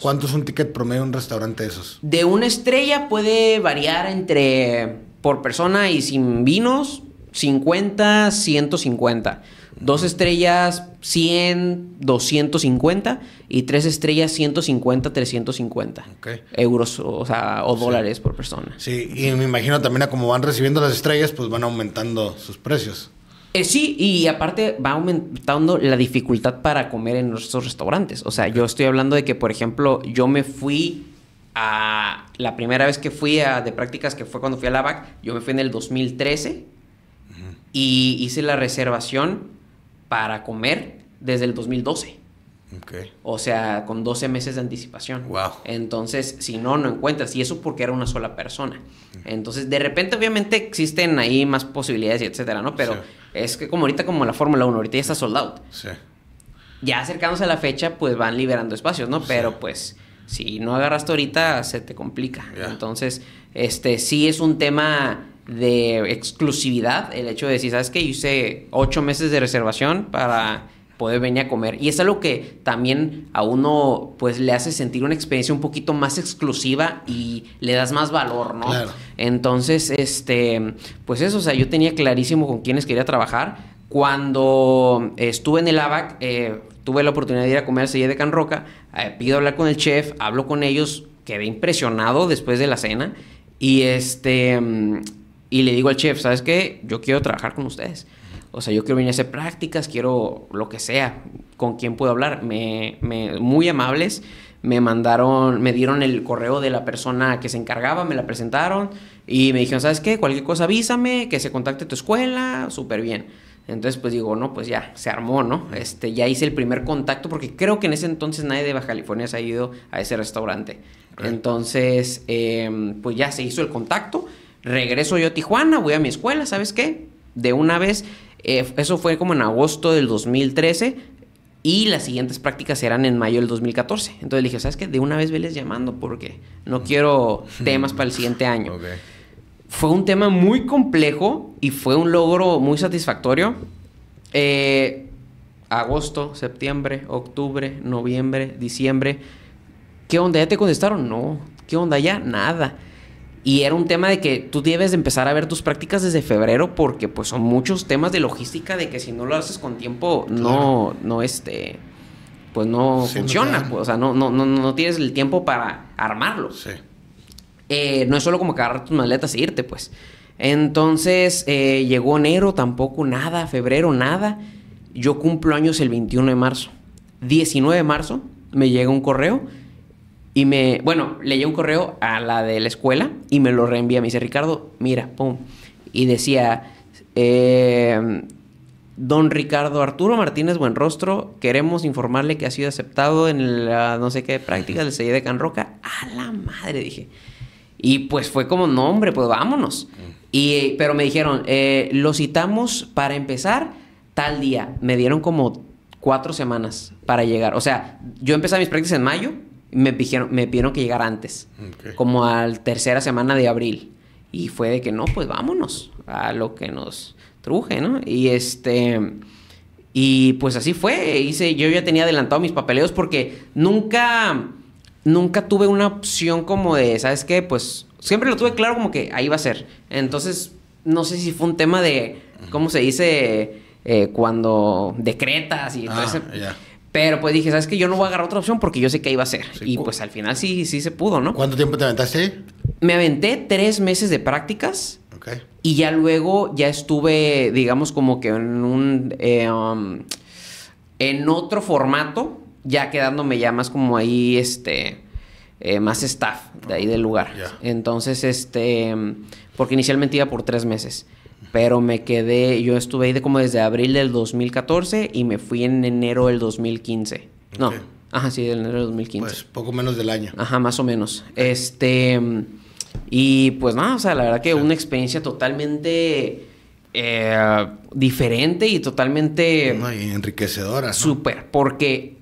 ¿Cuánto es un ticket promedio en un restaurante de esos? De una estrella puede variar entre por persona y sin vinos, 50, 150. Dos estrellas 100, 250 y tres estrellas 150, 350 euros o, sea, o dólares por persona. Sí, y me imagino también a como van recibiendo las estrellas, pues van aumentando sus precios. Eh, sí, y aparte va aumentando la dificultad para comer en nuestros restaurantes. O sea, yo estoy hablando de que, por ejemplo, yo me fui a... La primera vez que fui a, de prácticas, que fue cuando fui a la VAC... yo me fui en el 2013 y hice la reservación para comer desde el 2012. O sea, con 12 meses de anticipación. Wow. Entonces, si no, no encuentras. Y eso porque era una sola persona. Entonces, de repente, obviamente, existen ahí más posibilidades y etcétera, ¿no? Pero es que como ahorita, como la Fórmula 1, ahorita ya está sold out. Sí. Ya acercándose a la fecha, pues van liberando espacios, ¿no? Pero pues, si no agarraste ahorita, se te complica. Entonces, este sí es un tema de exclusividad el hecho de decir, ¿sabes qué? Hice ocho meses de reservación para poder venir a comer. Y es algo que también a uno pues le hace sentir una experiencia un poquito más exclusiva y le das más valor, ¿no? Entonces, este, pues eso, o sea, yo tenía clarísimo con quiénes quería trabajar. Cuando estuve en el ABAC, eh, tuve la oportunidad de ir a comer al sello de Can Roca, eh, pido hablar con el chef, hablo con ellos, quedé impresionado después de la cena y este y le digo al chef, ¿sabes qué? Yo quiero trabajar con ustedes. O sea, yo quiero venir a hacer prácticas, quiero lo que sea, con quién puedo hablar. Me, me, muy amables, me mandaron, me dieron el correo de la persona que se encargaba, me la presentaron y me dijeron, ¿sabes qué? Cualquier cosa avísame, que se contacte tu escuela, súper bien. Entonces, pues digo, no, pues ya, se armó, ¿no? Este, ya hice el primer contacto porque creo que en ese entonces nadie de Baja California se ha ido a ese restaurante. Entonces, em, pues ya se hizo el contacto Regreso yo a Tijuana, voy a mi escuela, ¿sabes qué? De una vez, eh, eso fue como en agosto del 2013 y las siguientes prácticas serán en mayo del 2014. Entonces le dije, ¿sabes qué? De una vez veles llamando porque no quiero temas para el siguiente año. Fue un tema muy complejo y fue un logro muy satisfactorio. Eh, agosto, septiembre, octubre, noviembre, diciembre. ¿Qué onda? ¿Ya te contestaron? No. ¿Qué onda? Ya nada. Y era un tema de que tú debes empezar a ver tus prácticas desde febrero porque pues son muchos temas de logística de que si no lo haces con tiempo no no este pues no funciona, o sea, no, no no no tienes el tiempo para armarlo. Sí. Eh, no es solo como agarrar tus maletas e irte, pues. Entonces, eh, llegó enero, tampoco nada, febrero, nada. Yo cumplo años el 21 de marzo. 19 de marzo me llega un correo y me, bueno, leí un correo a la de la escuela y me lo reenvía. Me dice, Ricardo, mira, pum. Y decía, em, don Ricardo Arturo Martínez Buenrostro, queremos informarle que ha sido aceptado en la no sé qué práctica del CIE de Can Roca. A la madre, dije. Y pues fue como, no, hombre, pues vámonos. Mm. Y, pero me dijeron, eh, lo citamos para empezar tal día. Me dieron como cuatro semanas para llegar. O sea, yo empecé mis prácticas en mayo me pidieron, me pidieron que llegara antes, como a la tercera semana de abril. Y fue de que no, pues vámonos a lo que nos truje, ¿no? Y este... Y pues así fue, hice, yo ya tenía adelantado mis papeleos porque nunca, nunca tuve una opción como de, ¿sabes qué? Pues siempre lo tuve claro como que ahí va a ser. Entonces, no sé si fue un tema de, ¿cómo se dice? Eh, cuando decretas y todo ah, pero pues dije, ¿sabes qué? Yo no voy a agarrar otra opción porque yo sé qué iba a ser. y pues al final sí, sí se pudo, ¿no? ¿Cuánto tiempo te aventaste? Me aventé tres meses de prácticas. Ok. Y ya luego ya estuve, digamos, como que en un. Eh, um, en otro formato, ya quedándome ya más como ahí, este. Eh, más staff de ahí del lugar. Entonces, este. Porque inicialmente iba por tres meses. Pero me quedé, yo estuve ahí de como desde abril del 2014 y me fui en enero del 2015. No, ajá, sí, en enero del 2015. Pues poco menos del año. Ajá, más o menos. Este, y pues nada, o sea, la verdad que una experiencia totalmente... Eh, diferente y totalmente... No, enriquecedora. Súper, porque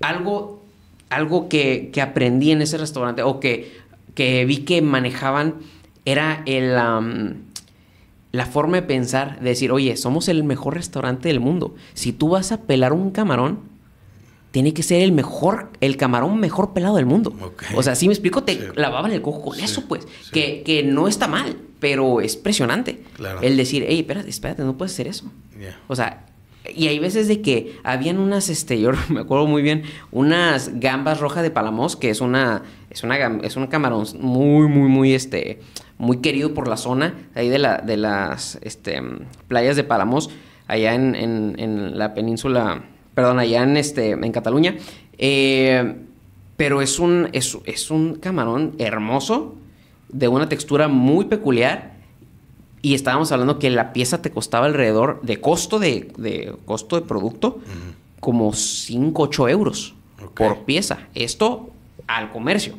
algo, algo que, aprendí en ese restaurante o que, que vi que manejaban era el la forma de pensar, de decir, oye, somos el mejor restaurante del mundo. Si tú vas a pelar un camarón, tiene que ser el mejor, el camarón mejor pelado del mundo. O sea, si me explico, te lavaban el cojo con eso, pues, que, no está mal, pero es presionante. El decir, hey, espérate, espérate, no puedes hacer eso. O sea, y hay veces de que habían unas, este, yo me acuerdo muy bien, unas gambas rojas de Palamos, que es una, es una, es un camarón muy, muy, muy, este, muy querido por la zona, ahí de, la, de las este, playas de Palamos, allá en, la península, perdón, allá en, este, en Cataluña. Eh, pero es un, es, es un camarón hermoso, de una textura muy peculiar. Y estábamos hablando que la pieza te costaba alrededor de costo de, de costo de producto, como 5, 8 euros por pieza. Esto al comercio.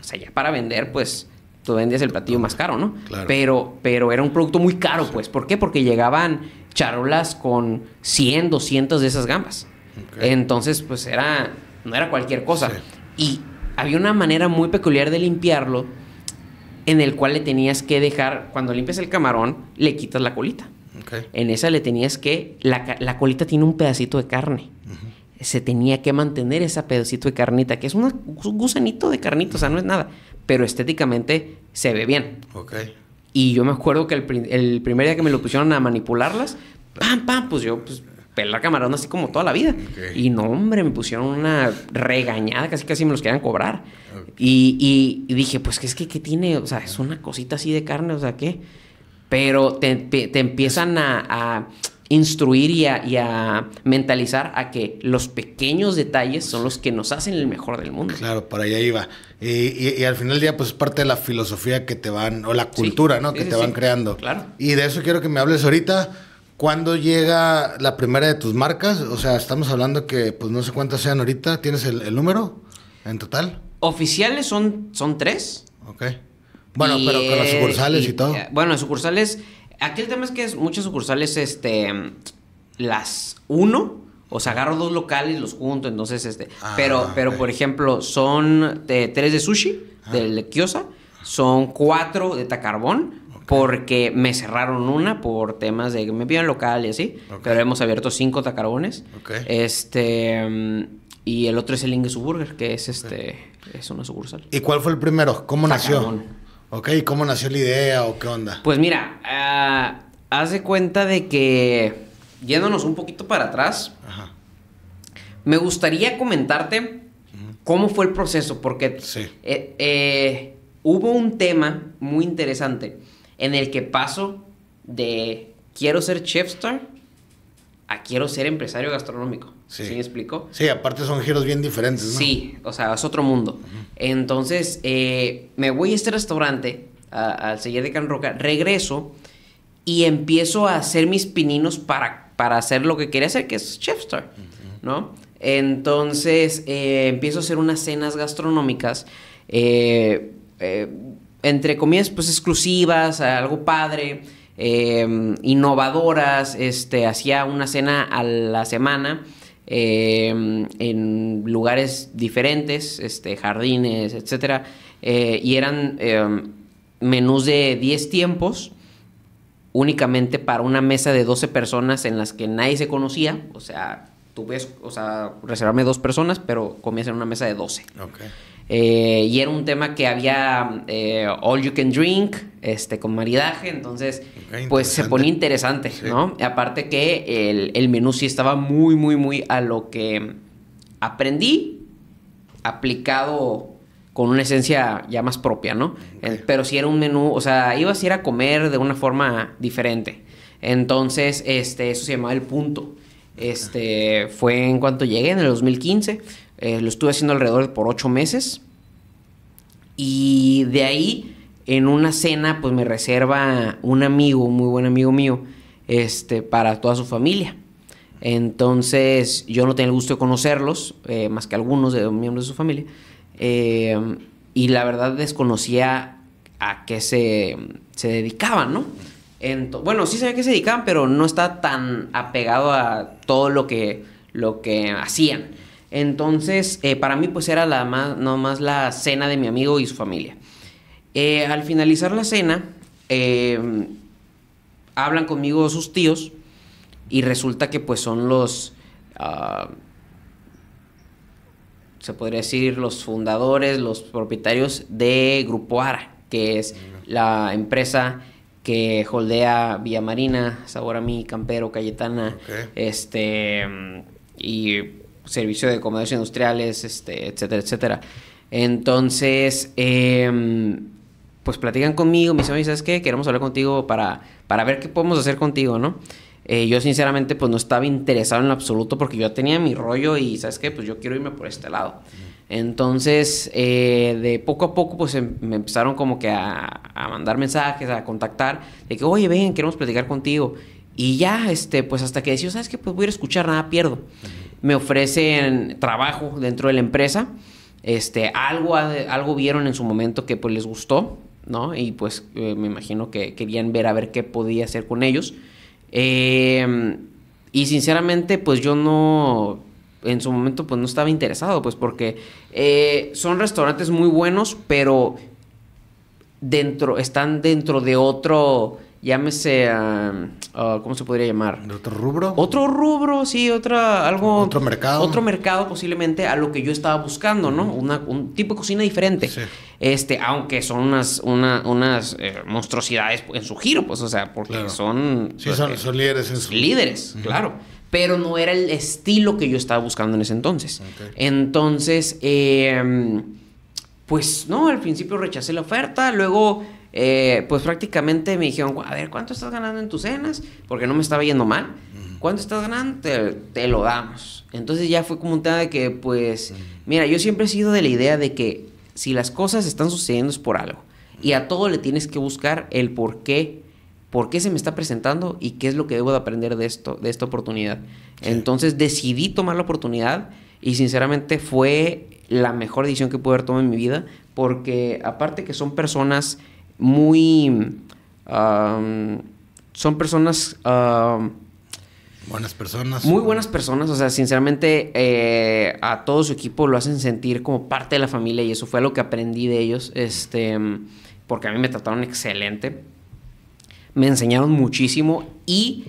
O sea, ya para vender, pues tú vendías el platillo más caro, ¿no? Pero, pero era un producto muy caro, pues. ¿Por qué? Porque llegaban charolas con 100, 200 de esas gambas. Entonces, pues era, no era cualquier cosa. Y había una manera muy peculiar de limpiarlo en el cual le tenías que dejar, cuando limpias el camarón, le quitas la colita. En esa le tenías que, la, colita tiene un pedacito de carne. se tenía que mantener ese pedacito de carnita, que es un gusanito de carnita, o sea, no es nada pero estéticamente se ve bien. Ok. Y yo me acuerdo que el, primer día que me lo pusieron a manipularlas, pam, pam, pues yo, pues, pelar camarón así como toda la vida. Y no, hombre, me pusieron una regañada, casi casi me los querían cobrar. Y, dije, pues, ¿qué es que qué tiene? O sea, es una cosita así de carne, o sea, ¿qué? Pero te, empiezan a instruir y a, mentalizar a que los pequeños detalles son los que nos hacen el mejor del mundo. Claro, para allá iba. Y, y, al final del día, pues es parte de la filosofía que te van, o la cultura, ¿no? que te van creando. Claro. Y de eso quiero que me hables ahorita. ¿Cuándo llega la primera de tus marcas? O sea, estamos hablando que, pues no sé cuántas sean ahorita. ¿Tienes el, número en total? Oficiales son, son tres. Ok. Bueno, pero con las sucursales y, todo. Eh, bueno, las sucursales Aquí el tema es que es muchas sucursales, este, las uno, o sea, agarro dos locales, y los junto, entonces, este, ah, pero, pero por ejemplo, son eh, tres de sushi, ah. del Kiosa, son cuatro de Tacarbón, porque me cerraron una por temas de que me piden local y así, pero hemos abierto cinco Tacarbones. Este... Y el otro es el Inge Burger, que es este es una sucursal. ¿Y cuál fue el primero? ¿Cómo Tacarbón. nació? Ok, ¿cómo nació la idea o qué onda? Pues mira, ah, hace cuenta de que, yéndonos un poquito para atrás, me gustaría comentarte cómo fue el proceso, porque eh, eh, hubo un tema muy interesante en el que paso de quiero ser chefstar a quiero ser empresario gastronómico. Sí. me explico? Sí, aparte son giros bien diferentes, ¿no? Sí, o sea, es otro mundo. Entonces, eh, me voy a este restaurante, al Seller de Can Roca, regreso y empiezo a hacer mis pininos para, para hacer lo que quería hacer, que es Chef Star, ¿no? Entonces, eh, empiezo a hacer unas cenas gastronómicas. Eh, entre comillas, pues exclusivas, algo padre, innovadoras, este, hacía una cena a la semana Em, en lugares diferentes, este, jardines, etcétera eh, y eran em, menús de 10 tiempos únicamente para una mesa de 12 personas en las que nadie se conocía, o sea, tú ves, o sea, reservarme dos personas, pero comías en una mesa de 12. Eh, y era un tema que había eh, All You Can Drink, este, con maridaje, entonces pues se ponía interesante, ¿no? aparte que el, menú sí estaba muy, muy, muy a lo que aprendí, aplicado con una esencia ya más propia, ¿no? Eh, pero sí era un menú, o sea, ibas a ir a comer de una forma diferente. Entonces, este, eso se llamaba el punto. Este, fue en cuanto llegué, en el 2015. Eh, lo estuve haciendo alrededor de por ocho meses. Y de ahí, en una cena, pues me reserva un amigo, un muy buen amigo mío, este, para toda su familia. Entonces, yo no tenía el gusto de conocerlos, eh, más que algunos de los miembros de su familia. Eh, y la verdad desconocía a qué se, se dedicaban, ¿no? bueno, sí sabía que se dedicaban, pero no estaba tan apegado a todo lo que, lo que hacían. Entonces, eh, para mí pues era la más, la cena de mi amigo y su familia. Eh, al finalizar la cena, em, hablan conmigo sus tíos y resulta que pues son los, ah, se podría decir, los fundadores, los propietarios de Grupo Ara, que es la empresa que holdea Villa Marina, Sabor mí, Campero, Cayetana, este, y servicio de comedores industriales, este, etcétera, etcétera. Entonces, em, pues platican conmigo, mis dicen, ¿sabes qué? Queremos hablar contigo para, para ver qué podemos hacer contigo, ¿no? Eh, yo sinceramente pues no estaba interesado en lo absoluto porque yo tenía mi rollo y sabes qué, pues yo quiero irme por este lado. Entonces, eh, de poco a poco pues em, me empezaron como que a, a, mandar mensajes, a contactar, de que, oye, ven, queremos platicar contigo. Y ya, este, pues hasta que decía sabes qué, pues voy a ir a escuchar, nada pierdo me ofrecen trabajo dentro de la empresa. Este, algo, algo vieron en su momento que pues les gustó, ¿no? Y pues eh, me imagino que querían ver a ver qué podía hacer con ellos. Em, y sinceramente, pues yo no, en su momento pues no estaba interesado, pues porque eh, son restaurantes muy buenos, pero dentro, están dentro de otro llámese a, ah, ¿cómo se podría llamar? ¿Otro rubro? Otro rubro, sí, otra, algo... Otro mercado. Otro mercado posiblemente a lo que yo estaba buscando, ¿no? un tipo de cocina diferente. Este, aunque son unas, unas eh, monstruosidades en su giro, pues, o sea, porque son... Sí, eh, son, líderes en su... Líderes, claro. Pero no era el estilo que yo estaba buscando en ese entonces. Entonces, em, pues no, al principio rechacé la oferta, luego eh, pues prácticamente me dijeron, a ver, ¿cuánto estás ganando en tus cenas? Porque no me estaba yendo mal. ¿Cuánto estás ganando? Te, lo damos. Entonces ya fue como un tema de que, pues, mira, yo siempre he sido de la idea de que si las cosas están sucediendo es por algo. Y a todo le tienes que buscar el por qué, por qué se me está presentando y qué es lo que debo de aprender de, esto, de esta oportunidad. Entonces decidí tomar la oportunidad y sinceramente fue la mejor decisión que pude haber tomado en mi vida porque aparte que son personas muy... son personas... buenas personas. Muy buenas personas, o sea, sinceramente eh, a todo su equipo lo hacen sentir como parte de la familia y eso fue lo que aprendí de ellos, este, porque a mí me trataron excelente, me enseñaron muchísimo y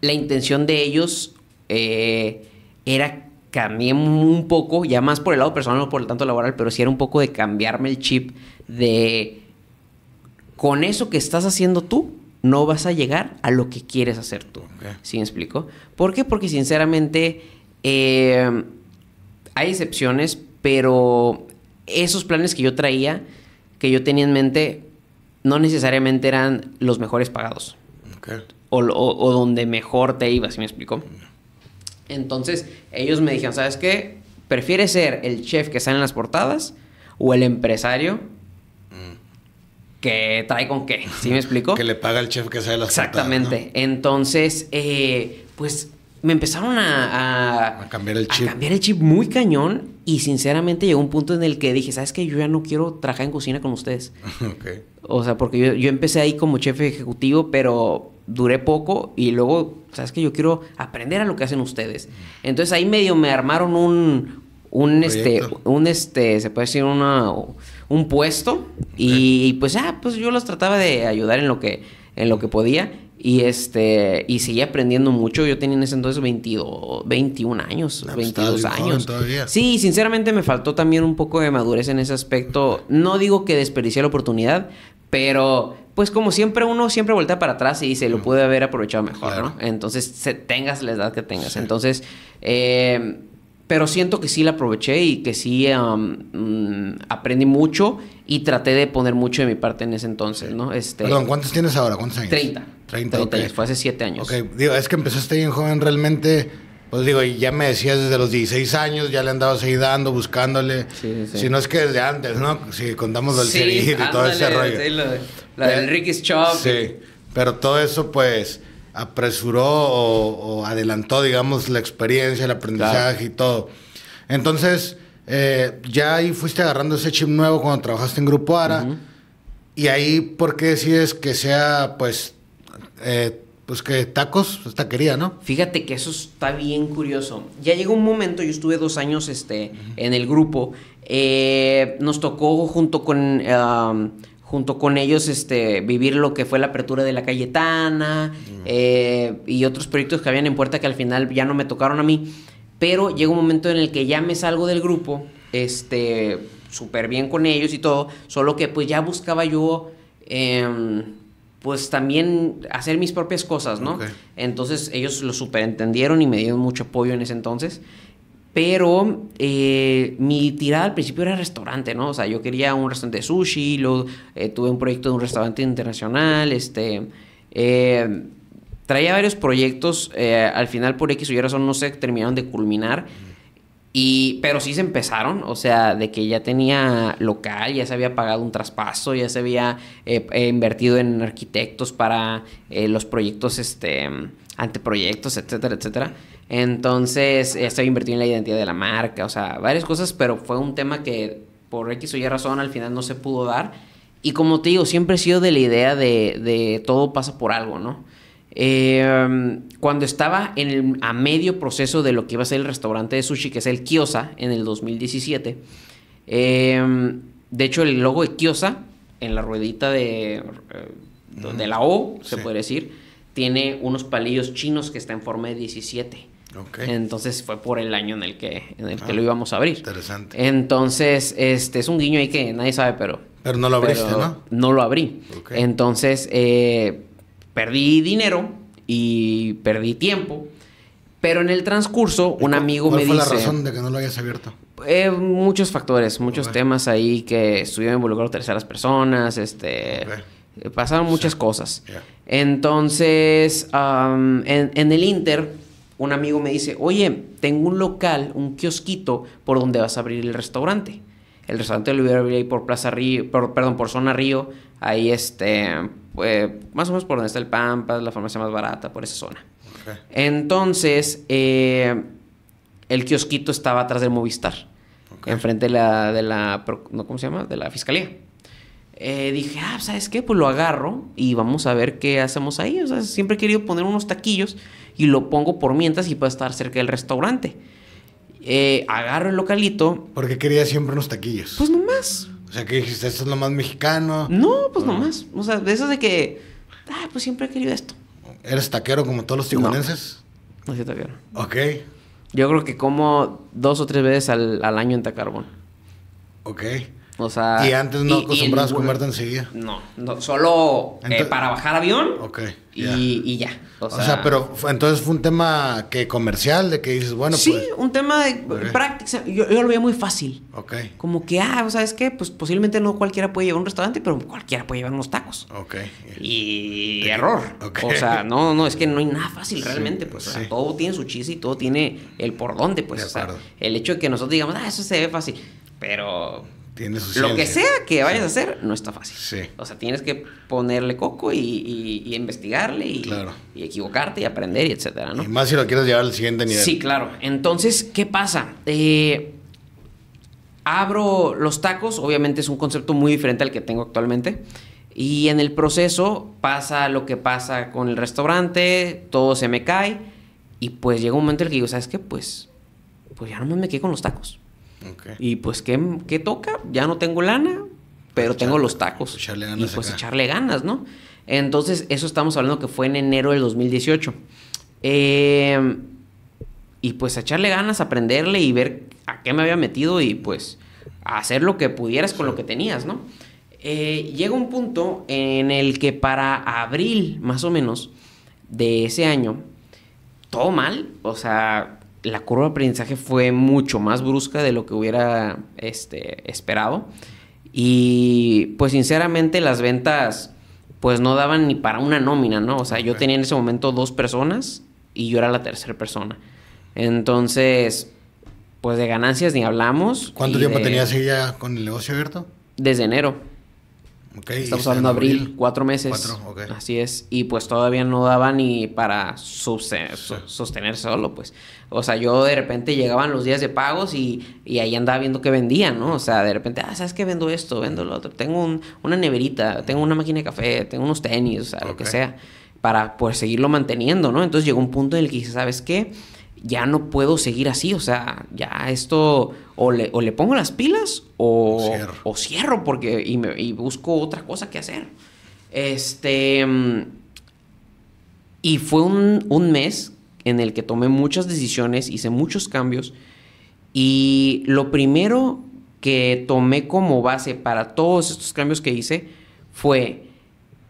la intención de ellos eh, era Cambiar un poco, ya más por el lado personal, no por el tanto laboral, pero sí era un poco de cambiarme el chip de con eso que estás haciendo tú, no vas a llegar a lo que quieres hacer tú. ¿Sí me explico? ¿Por qué? Porque sinceramente eh, hay excepciones, pero esos planes que yo traía, que yo tenía en mente, no necesariamente eran los mejores pagados. O, donde mejor te ibas, ¿sí me explico? Entonces, ellos me dijeron, ¿sabes qué? ¿Prefieres ser el chef que sale en las portadas o el empresario que trae con qué, ¿sí me explico? que le paga el chef que sabe las Exactamente. Entonces, eh, pues me empezaron a, a, cambiar el chip. A cambiar el chip muy cañón y sinceramente llegó un punto en el que dije, ¿sabes qué? Yo ya no quiero trabajar en cocina con ustedes. okay. O sea, porque yo, empecé ahí como chef ejecutivo, pero duré poco y luego, ¿sabes qué? Yo quiero aprender a lo que hacen ustedes. Entonces ahí medio me armaron un, un, este, un, este, se puede decir una un puesto y pues ya, ah, pues yo los trataba de ayudar en lo que en lo que podía y este y seguía aprendiendo mucho. Yo tenía en ese entonces 22, 21 años, 22 ah, pues años. Sí, sinceramente me faltó también un poco de madurez en ese aspecto. No digo que desperdicié la oportunidad, pero pues como siempre uno siempre voltea para atrás y se lo mm. puede haber aprovechado mejor, ¿no? Entonces, se, tengas la edad que tengas. Entonces, eh, pero siento que sí la aproveché y que sí mm, aprendí mucho y traté de poner mucho de mi parte en ese entonces, ¿no? Este, Perdón, ¿cuántos tienes ahora? ¿Cuántos años? 30. 30, 30 años, fue hace 7 años. Ok, digo, es que empezaste bien joven realmente, pues digo, ya me decías desde los 16 años, ya le andabas ahí dando, buscándole, sí, sí. si no es que desde antes, ¿no? Si contamos del seguir y todo ese rollo. Sí, la, de del Ricky's Chop. Sí, pero todo eso pues apresuró o, adelantó, digamos, la experiencia, el aprendizaje y todo. Entonces, eh, ya ahí fuiste agarrando ese chip nuevo cuando trabajaste en Grupo Ara. Y ahí, ¿por qué decides que sea, pues, eh, pues que tacos, esta pues, taquería, ¿no? Fíjate que eso está bien curioso. Ya llegó un momento, yo estuve dos años este, en el grupo, eh, nos tocó junto con junto con ellos este, vivir lo que fue la apertura de la Cayetana eh, y otros proyectos que habían en puerta que al final ya no me tocaron a mí. Pero llega un momento en el que ya me salgo del grupo, este, súper bien con ellos y todo, solo que pues ya buscaba yo... Em, pues también hacer mis propias cosas, ¿no? Entonces ellos lo superentendieron y me dieron mucho apoyo en ese entonces. Pero eh, mi tirada al principio era restaurante, ¿no? O sea, yo quería un restaurante de sushi, luego eh, tuve un proyecto de un restaurante internacional, este... Eh, traía varios proyectos, al final por X o Y razón no se terminaron de culminar, pero sí se empezaron, o sea, de que ya tenía local, ya se había pagado un traspaso, ya se había invertido en arquitectos para los proyectos, este anteproyectos, etcétera, etcétera. Entonces, estoy invertido en la identidad de la marca, o sea, varias cosas, pero fue un tema que por X o Y razón al final no se pudo dar. Y como te digo, siempre he sido de la idea de, de todo pasa por algo, ¿no? Em, cuando estaba en a medio proceso de lo que iba a ser el restaurante de sushi, que es el Kiosa, en el 2017, em, de hecho el logo de Kiosa, en la ruedita de, donde eh, la O, se puede decir, tiene unos palillos chinos que está en forma de 17. Okay. Entonces fue por el año en el que, ah, lo íbamos a abrir. Interesante. Entonces, este es un guiño ahí que nadie sabe, pero. Pero no lo abriste, ¿no? No lo abrí. Entonces, eh, perdí dinero y perdí tiempo. Pero en el transcurso, un amigo me dice. ¿Cuál fue la razón de que no lo hayas abierto? Eh, muchos factores, muchos temas ahí que estuvieron involucrados terceras personas, este. Eh, pasaron muchas cosas. ya. Entonces, en, el Inter, un amigo me dice, oye, tengo un local, un kiosquito, por donde vas a abrir el restaurante. El restaurante lo iba a abrir ahí por Plaza Río, perdón, por Zona Río, ahí este, más o menos por donde está el Pampas, la farmacia más barata, por esa zona. Entonces, eh, el kiosquito estaba atrás del Movistar, enfrente de la, de la, ¿cómo se llama? De la Fiscalía. Eh, dije, ah, ¿sabes qué? Pues lo agarro y vamos a ver qué hacemos ahí. O sea, siempre he querido poner unos taquillos y lo pongo por mientras y puedo estar cerca del restaurante. Eh, agarro el localito. Porque quería siempre unos taquillos. Pues nomás. O sea, que dijiste, esto es lo más mexicano. No, pues ah. nomás. O sea, de eso de que, ah, pues siempre he querido esto. ¿Eres taquero como todos los tijuanenses? No, soy taquero. Ok. Yo creo que como dos o tres veces al, al año en Tacarbón. Ok. O sea. Y antes no acostumbrabas a comerte enseguida. No, no solo eh, para bajar avión. Ok. Y, y, ya. O sea, pero entonces fue un tema que comercial, de que dices, bueno, pues. Sí, un tema de práctica. Yo, lo veía muy fácil. Ok. Como que, ah, ¿sabes qué? Pues posiblemente no cualquiera puede llevar un restaurante, pero cualquiera puede llevar unos tacos. Ok. Y error. Okay. O sea, no, no, es que no hay nada fácil realmente. Pues o sea, todo tiene su chiste y todo tiene el por dónde, pues. el hecho de que nosotros digamos, ah, eso se ve fácil. Pero lo que sea que vayas a hacer no está fácil. Sí. O sea, tienes que ponerle coco y, investigarle y, equivocarte y aprender y etcétera, Y más si lo quieres llevar al siguiente nivel. Sí, claro. Entonces, ¿qué pasa? Eh, abro los tacos, obviamente es un concepto muy diferente al que tengo actualmente. Y en el proceso pasa lo que pasa con el restaurante, todo se me cae. Y pues llega un momento en el que digo, ¿sabes qué? Pues, pues ya no me quedo con los tacos. Y pues, ¿qué, toca? Ya no tengo lana, pero tengo los tacos. Echarle ganas y pues echarle ganas, ¿no? Entonces, eso estamos hablando que fue en enero del 2018. Em, y pues echarle ganas, aprenderle y ver a qué me había metido y pues hacer lo que pudieras con lo que tenías, ¿no? Eh, llega un punto en el que para abril, más o menos, de ese año, todo mal, o sea, la curva de aprendizaje fue mucho más brusca de lo que hubiera este, esperado. Y pues sinceramente las ventas pues no daban ni para una nómina, ¿no? O sea, yo tenía en ese momento dos personas y yo era la tercera persona. Entonces, pues de ganancias ni hablamos. ¿Cuánto tiempo tenía tenías ella con el negocio abierto? Desde enero. Estamos hablando de abril, cuatro meses. Así es. Y pues todavía no daba ni para sostener solo, pues. O sea, yo de repente llegaban los días de pagos y, ahí andaba viendo qué vendía ¿no? O sea, de repente, ah, ¿sabes qué? Vendo esto, vendo lo otro. Tengo una neverita, tengo una máquina de café, tengo unos tenis, o sea, lo que sea. Para pues seguirlo manteniendo, ¿no? Entonces llegó un punto en el que dije, ¿sabes qué? ya no puedo seguir así, o sea, ya esto o le, pongo las pilas o, cierro, porque, y, me, busco otra cosa que hacer. Este, y fue un, un mes en el que tomé muchas decisiones, hice muchos cambios y lo primero que tomé como base para todos estos cambios que hice fue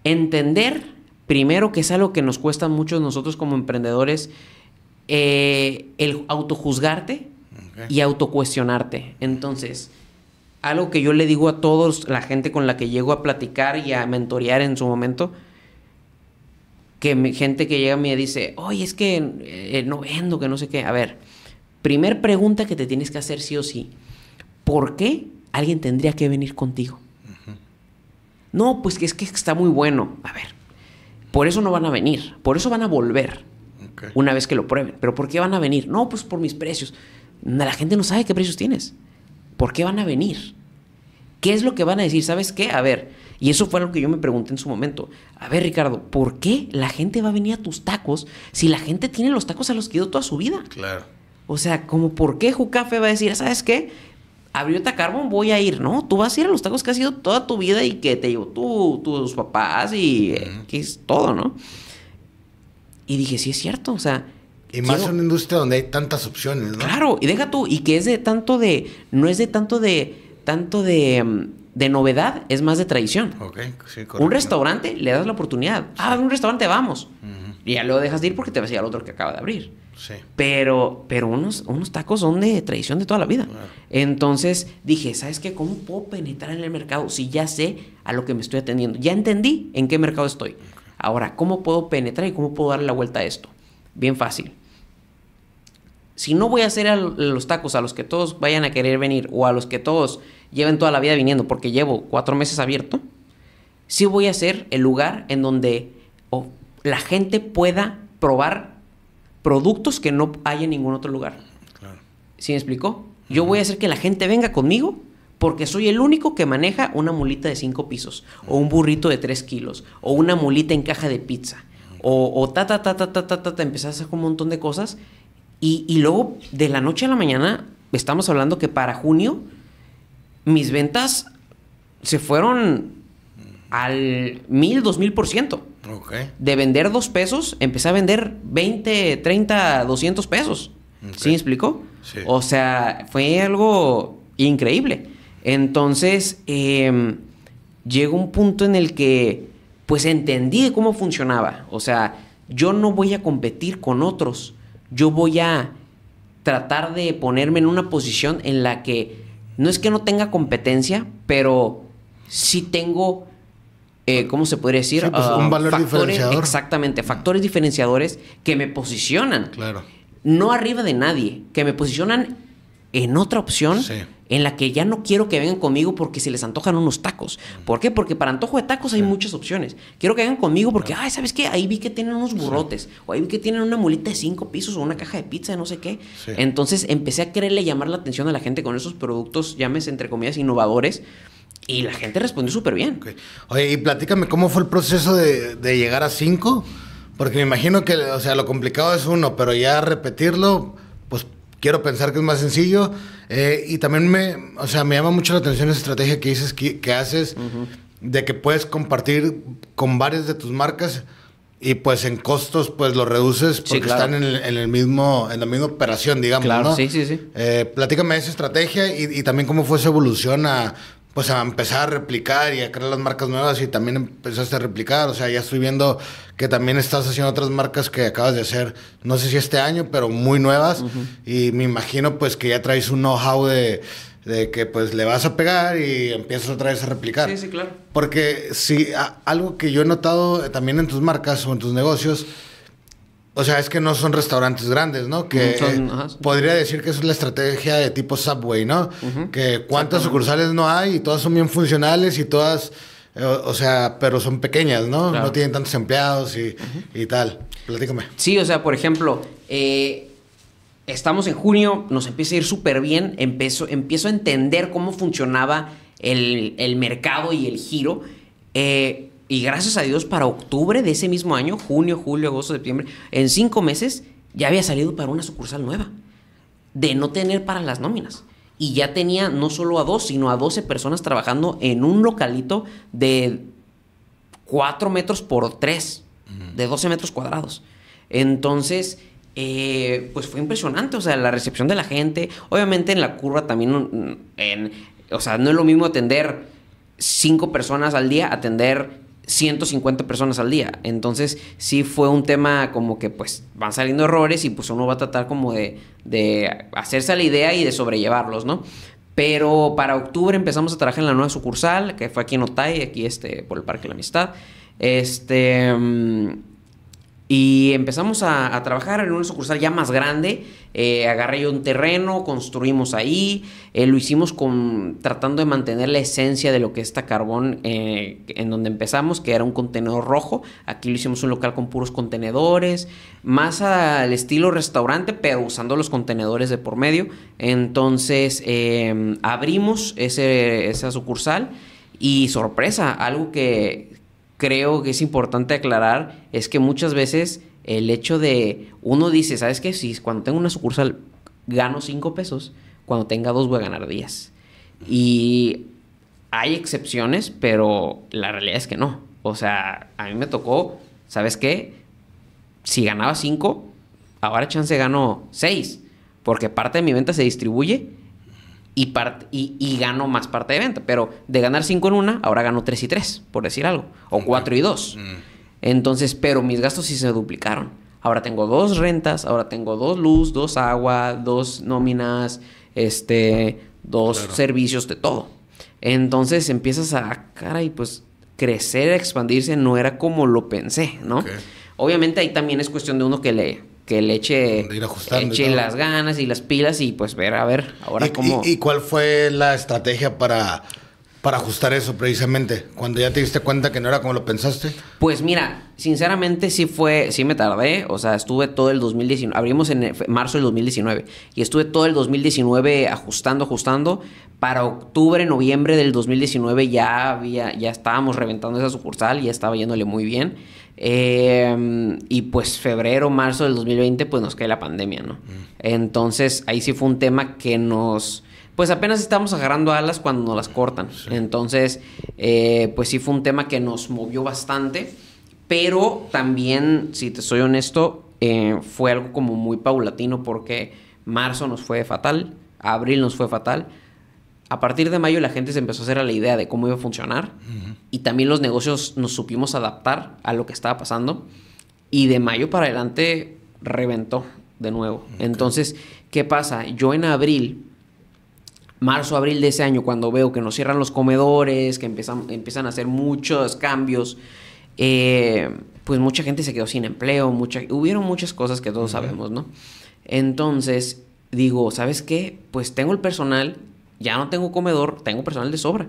entender primero que es algo que nos cuesta mucho nosotros como emprendedores eh, el autojuzgarte juzgarte y autocuestionarte. Entonces, algo que yo le digo a todos, la gente con la que llego a platicar y a mentorear en su momento, que mi, gente que llega a mí me dice, oye, es que eh, no vendo, que no sé qué. A ver, primer pregunta que te tienes que hacer sí o sí, ¿por qué alguien tendría que venir contigo? No, pues que es que está muy bueno. A ver, por eso no van a venir, por eso van a volver. Una vez que lo prueben. ¿Pero por qué van a venir? No, pues por mis precios. La gente no sabe qué precios tienes. ¿Por qué van a venir? ¿Qué es lo que van a decir? ¿Sabes qué? A ver, y eso fue lo que yo me pregunté en su momento. A ver, Ricardo, ¿por qué la gente va a venir a tus tacos si la gente tiene los tacos a los que dio toda su vida? Claro. O sea, como por qué Jucafe va a decir, ¿sabes qué? Abrió Carbón, voy a ir. No, tú vas a ir a los tacos que has ido toda tu vida y que te llevó tú, tus papás y eh, que es todo, ¿no? Y dije, sí es cierto, o sea... Y más una industria donde hay tantas opciones, ¿no? Claro, y deja tú, y que es de tanto de, no es de tanto de, tanto de, mm, de novedad, es más de traición. Ok, sí, correcto. Un restaurante le das la oportunidad. Ah, un restaurante vamos. Y ya lo dejas de ir porque te vas a ir al otro que acaba de abrir. Sí. Pero, pero unos, unos tacos son de traición de toda la vida. Entonces dije, ¿sabes qué? ¿Cómo puedo penetrar en el mercado si ya sé a lo que me estoy atendiendo? Ya entendí en qué mercado estoy. Ahora, ¿cómo puedo penetrar y cómo puedo darle la vuelta a esto? Bien fácil. Si no voy a hacer a los tacos a los que todos vayan a querer venir o a los que todos lleven toda la vida viniendo porque llevo cuatro meses abierto, sí voy a hacer el lugar en donde la gente pueda probar productos que no hay en ningún otro lugar. ¿Sí me explicó? Yo voy a hacer que la gente venga conmigo porque soy el único que maneja una mulita de cinco pisos, o un burrito de tres kilos, o una mulita en caja de pizza, o, o ta, ta, ta, ta, ta, ta, ta, ta, a hacer un montón de cosas, y, luego de la noche a la mañana, estamos hablando que para junio, mis ventas se fueron al mil, dos mil por ciento. De vender dos pesos, empecé a vender 20, 30, 200 pesos. ¿Sí me explicó? O sea, fue algo increíble. Entonces, em, llegó un punto en el que, pues entendí cómo funcionaba. O sea, yo no voy a competir con otros. Yo voy a tratar de ponerme en una posición en la que no es que no tenga competencia, pero sí tengo, eh, ¿cómo se podría decir? Pues, un ah, valor diferenciador. Exactamente, factores diferenciadores que me posicionan. Claro. No arriba de nadie, que me posicionan en otra opción sí en la que ya no quiero que vengan conmigo porque se les antojan unos tacos. ¿Por qué? Porque para antojo de tacos hay muchas opciones. Quiero que vengan conmigo porque, ay, ¿sabes qué? Ahí vi que tienen unos burrotes, o ahí vi que tienen una mulita de cinco pisos, o una caja de pizza, de no sé qué. Entonces empecé a quererle llamar la atención a la gente con esos productos, llámese entre comillas, innovadores. Y la gente respondió súper bien. Oye, y platícame, ¿cómo fue el proceso de, de llegar a cinco? Porque me imagino que, o sea, lo complicado es uno, pero ya repetirlo, pues quiero pensar que es más sencillo. Eh, y también me, o sea, me llama mucho la atención esa estrategia que dices que, haces de que puedes compartir con varias de tus marcas y pues en costos pues lo reduces porque están en el, mismo en la misma operación digamos claro, sí sí sí eh, platícame esa estrategia y, y, también cómo fue esa evolución a pues a empezar a replicar y a crear las marcas nuevas y también empezaste a replicar. O sea, ya estoy viendo que también estás haciendo otras marcas que acabas de hacer, no sé si este año, pero muy nuevas. Y me imagino pues que ya traes un know-how de, que pues le vas a pegar y empiezas otra vez a replicar. Sí, sí, claro. Porque si algo que yo he notado también en tus marcas o en tus negocios o sea, es que no son restaurantes grandes, ¿no? Que podría decir que es la estrategia de tipo Subway, ¿no? Que cuántas sucursales no hay y todas son bien funcionales y todas, eh, o sea, pero son pequeñas, ¿no? No tienen tantos empleados y, tal. Platícame. Sí, o sea, por ejemplo, eh, estamos en junio, nos empieza a ir súper bien, empiezo, empiezo a entender cómo funcionaba el, mercado y el giro. Eh, y gracias a Dios, para octubre de ese mismo año, junio, julio, agosto, septiembre, en cinco meses ya había salido para una sucursal nueva, de no tener para las nóminas. Y ya tenía no solo a dos, sino a 12 personas trabajando en un localito de 4 metros por tres. de 12 metros cuadrados. Entonces, eh, pues fue impresionante, o sea, la recepción de la gente. Obviamente en la curva también, en, o sea, no es lo mismo atender cinco personas al día, atender 150 personas al día. Entonces, sí fue un tema como que pues van saliendo errores y pues uno va a tratar como de, de hacerse a la idea y de sobrellevarlos, ¿no? Pero para octubre empezamos a trabajar en la nueva sucursal, que fue aquí en Otay, aquí este, por el Parque de la Amistad. Este, mm, y empezamos a, trabajar en una sucursal ya más grande. Eh, agarré yo un terreno, construimos ahí. Eh, lo hicimos con, tratando de mantener la esencia de lo que está Carbón eh, en donde empezamos, que era un contenedor rojo. Aquí lo hicimos un local con puros contenedores, más al estilo restaurante, pero usando los contenedores de por medio. Entonces abrimos ese, esa sucursal. Y sorpresa, algo que creo que es importante aclarar es que muchas veces el hecho de uno dice, ¿sabes qué? Si cuando tengo una sucursal gano 5 pesos, cuando tenga dos voy a ganar 10. Y hay excepciones, pero la realidad es que no. O sea, a mí me tocó, ¿sabes qué? Si ganaba 5, ahora chance gano 6, porque parte de mi venta se distribuye y, y, gano más parte de venta. Pero de ganar cinco en una, ahora gano tres y tres, por decir algo. O cuatro y dos. Mm. Entonces, pero mis gastos sí se duplicaron. Ahora tengo dos rentas, ahora tengo dos luz, dos agua, dos nóminas, este, dos servicios de todo. Entonces empiezas a, cara, y pues crecer, expandirse no era como lo pensé, ¿no? Obviamente ahí también es cuestión de uno que lee que le eche, las ganas y las pilas y pues ver a ver ahora ¿Y, cómo. Y, cuál fue la estrategia para, para ajustar eso precisamente? Cuando ya te diste cuenta que no era como lo pensaste. Pues mira, sinceramente sí fue, sí me tardé, o sea, estuve todo el 2019, abrimos en marzo del 2019 y estuve todo el 2019 ajustando, ajustando. Para octubre, noviembre del 2019 ya había, ya estábamos reventando esa sucursal, ya estaba yéndole muy bien Em, y pues febrero, marzo del 2020, pues nos cae la pandemia, ¿no? Mm. Entonces ahí sí fue un tema que nos... Pues apenas estamos agarrando alas cuando nos las cortan. Entonces, eh, pues sí fue un tema que nos movió bastante, pero también, si te soy honesto, eh, fue algo como muy paulatino porque marzo nos fue fatal, abril nos fue fatal, a partir de mayo la gente se empezó a hacer a la idea de cómo iba a funcionar y también los negocios nos supimos adaptar a lo que estaba pasando y de mayo para adelante reventó de nuevo. Entonces, ¿qué pasa? Yo en abril, marzo, abril de ese año, cuando veo que nos cierran los comedores, que empiezan, empiezan a hacer muchos cambios, eh, pues mucha gente se quedó sin empleo, mucha, hubieron muchas cosas que todos sabemos, ¿no? Entonces, digo, ¿sabes qué? Pues tengo el personal, ya no tengo comedor, tengo personal de sobra.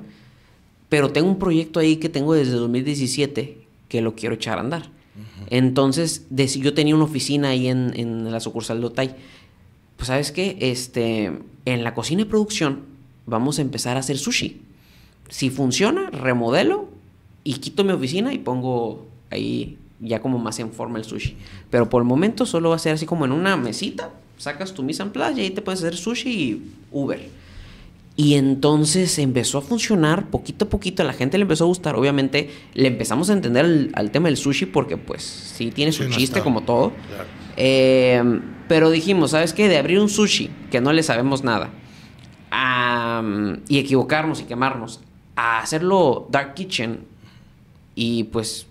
Pero tengo un proyecto ahí que tengo desde 2017 que lo quiero echar a andar. Entonces, yo tenía una oficina ahí en, en la sucursal de Otay. Pues, ¿sabes qué? Este, en la cocina de producción vamos a empezar a hacer sushi. Si funciona, remodelo y quito mi oficina y pongo ahí ya como más en forma el sushi. Pero por el momento solo va a ser así como en una mesita, sacas tu mise en place y ahí te puedes hacer sushi y Uber. Y entonces empezó a funcionar poquito a poquito, a la gente le empezó a gustar, obviamente le empezamos a entender al, tema del sushi porque pues sí tiene su chiste como todo. Eh, pero dijimos, ¿sabes qué? De abrir un sushi, que no le sabemos nada, y equivocarnos y quemarnos, a hacerlo Dark Kitchen y pues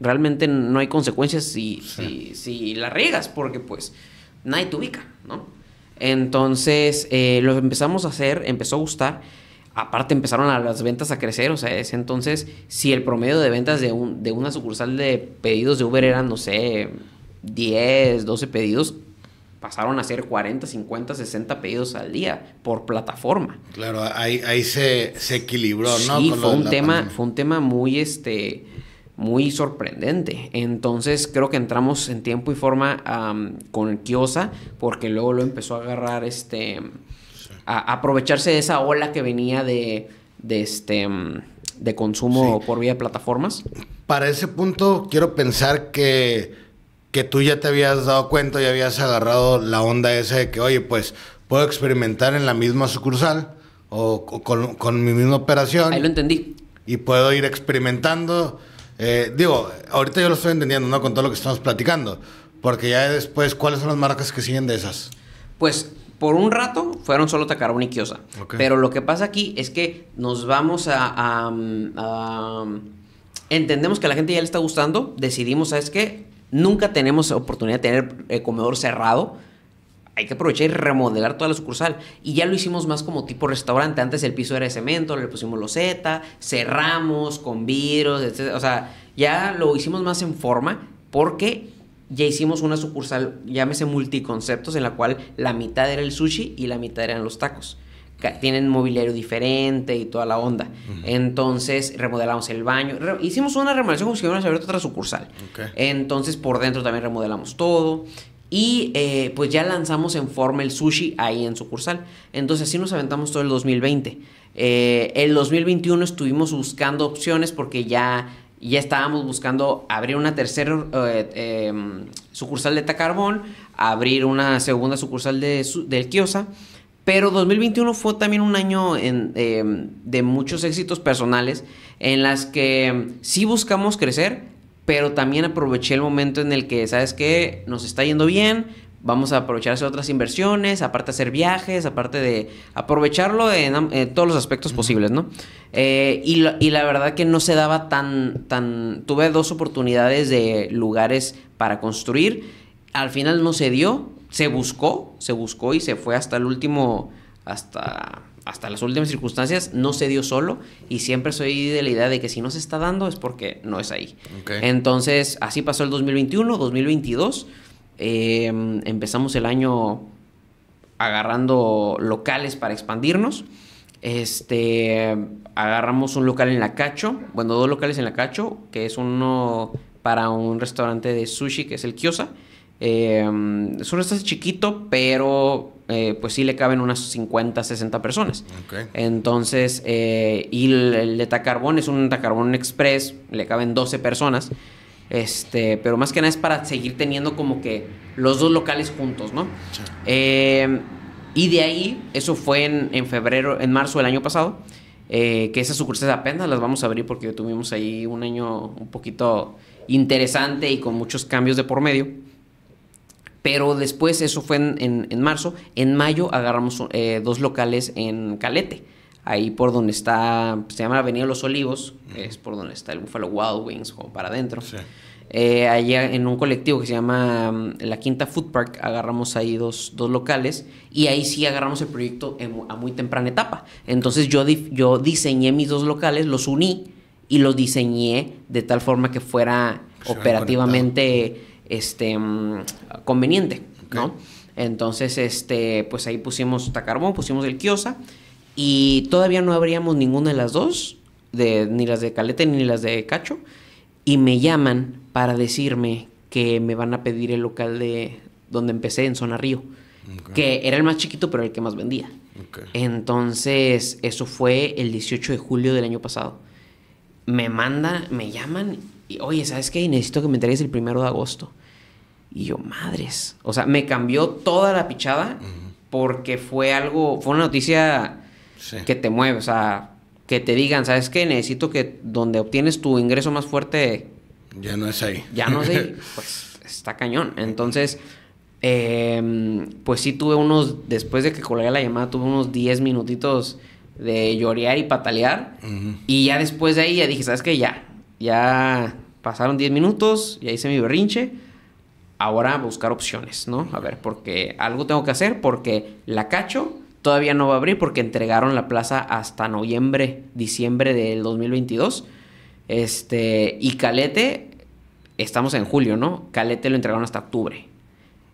realmente no hay consecuencias si, si, si la riegas porque pues nadie te ubica, ¿no? Entonces eh, lo empezamos a hacer, empezó a gustar. Aparte empezaron las ventas a crecer, o sea, ese entonces, si el promedio de ventas de, un, de una sucursal de pedidos de Uber eran, no sé, 10, 12 pedidos, pasaron a ser 40, 50, 60 pedidos al día por plataforma. Claro, ahí, ahí se, equilibró, ¿no? Sí, fue, un tema, fue un tema muy, este, muy sorprendente. Entonces creo que entramos en tiempo y forma um, con Kiosa porque luego lo empezó a agarrar este... A, aprovecharse de esa ola que venía de, de este de consumo por vía de plataformas. Para ese punto quiero pensar que, que tú ya te habías dado cuenta y habías agarrado la onda esa de que, oye, pues puedo experimentar en la misma sucursal o, con, con, mi misma operación. Ahí lo entendí. Y puedo ir experimentando eh, digo, ahorita yo lo estoy entendiendo, ¿no? Con todo lo que estamos platicando. Porque ya después, ¿cuáles son las marcas que siguen de esas? Pues por un rato fueron solo Tacarón y Kiosa. Pero lo que pasa aquí es que nos vamos a, a, Entendemos que a la gente ya le está gustando. Decidimos, ¿sabes qué? Nunca tenemos oportunidad de tener el eh, comedor cerrado hay que aprovechar y remodelar toda la sucursal. Y ya lo hicimos más como tipo restaurante. Antes el piso era de cemento, le pusimos Z, cerramos con vidrios, etc. O sea, ya lo hicimos más en forma porque ya hicimos una sucursal, llámese multiconceptos, en la cual la mitad era el sushi y la mitad eran los tacos. Tienen mobiliario diferente y toda la onda. Entonces, remodelamos el baño. hicimos una remodelación como si hubiéramos abierto otra sucursal. Entonces, por dentro también remodelamos todo. Y eh, pues ya lanzamos en forma el sushi ahí en sucursal. Entonces así nos aventamos todo el 2020. Eh, el 2021 estuvimos buscando opciones porque ya, ya estábamos buscando abrir una tercera eh, em, sucursal de Tacarbón, abrir una segunda sucursal de, del Kiosa. Pero 2021 fue también un año em, de muchos éxitos personales en las que sí buscamos crecer, pero también aproveché el momento en el que, ¿sabes qué? Nos está yendo bien, vamos a aprovechar hacer otras inversiones, aparte hacer viajes, aparte de aprovecharlo en, todos los aspectos posibles, ¿no? Eh, y, y, la verdad que no se daba tan, tan... Tuve dos oportunidades de lugares para construir, al final no se dio, se buscó, se buscó y se fue hasta el último, hasta hasta las últimas circunstancias no se dio solo y siempre soy de la idea de que si no se está dando es porque no es ahí. Entonces, así pasó el 2021, 2022. Em, empezamos el año agarrando locales para expandirnos. Este, agarramos un local en la Cacho, bueno, dos locales en la Cacho, que es uno para un restaurante de sushi que es el Kiosa. Em, es un restaurante chiquito, pero eh, pues sí le caben unas 50, 60 personas. Entonces, eh, y el, de es un Tacarbón Express, le caben 12 personas. Este, pero más que nada es para seguir teniendo como que los dos locales juntos, ¿no? Eh, y de ahí, eso fue en, en, febrero, en marzo del año pasado, que esas sucursales apenas las vamos a abrir porque tuvimos ahí un año un poquito interesante y con muchos cambios de por medio. Pero después, eso fue en, marzo. En mayo agarramos eh, dos locales en Calete. Ahí por donde está, pues, se llama Avenida Los Olivos, es por donde está el Buffalo Wild Wings, o para adentro. Eh, allá en un colectivo que se llama mm, La Quinta Food Park, agarramos ahí dos, locales y ahí sí agarramos el proyecto a muy temprana etapa. Entonces yo, yo diseñé mis dos locales, los uní y los diseñé de tal forma que fuera operativamente este, mm, conveniente, ¿no? Entonces, este, pues ahí pusimos Tacarmón, pusimos el Kiosa y todavía no abríamos ninguna de las dos, de, ni las de Calete ni las de Cacho, y me llaman para decirme que me van a pedir el local de donde empecé en Zona Río, que era el más chiquito pero el que más vendía. Entonces, eso fue el 18 de julio del año pasado. Me mandan me llaman y, oye, ¿sabes qué? Necesito que me entregues el primero de agosto. Y yo, madres. O sea, me cambió toda la pichada porque fue algo, fue una noticia que te mueve. O sea, que te digan, ¿sabes qué? Necesito que donde obtienes tu ingreso más fuerte. Ya no es ahí. Ya no es ahí. pues está cañón. Entonces, eh, pues sí tuve unos, después de que colgué la llamada, tuve unos 10 minutitos de llorear y patalear. Y ya después de ahí ya dije, ¿sabes qué? Ya. Ya pasaron 10 minutos, y ahí hice mi berrinche ahora buscar opciones, ¿no? A ver, porque algo tengo que hacer, porque la cacho todavía no va a abrir porque entregaron la plaza hasta noviembre, diciembre del 2022. Este, y Calete, estamos en julio, ¿no? Calete lo entregaron hasta octubre.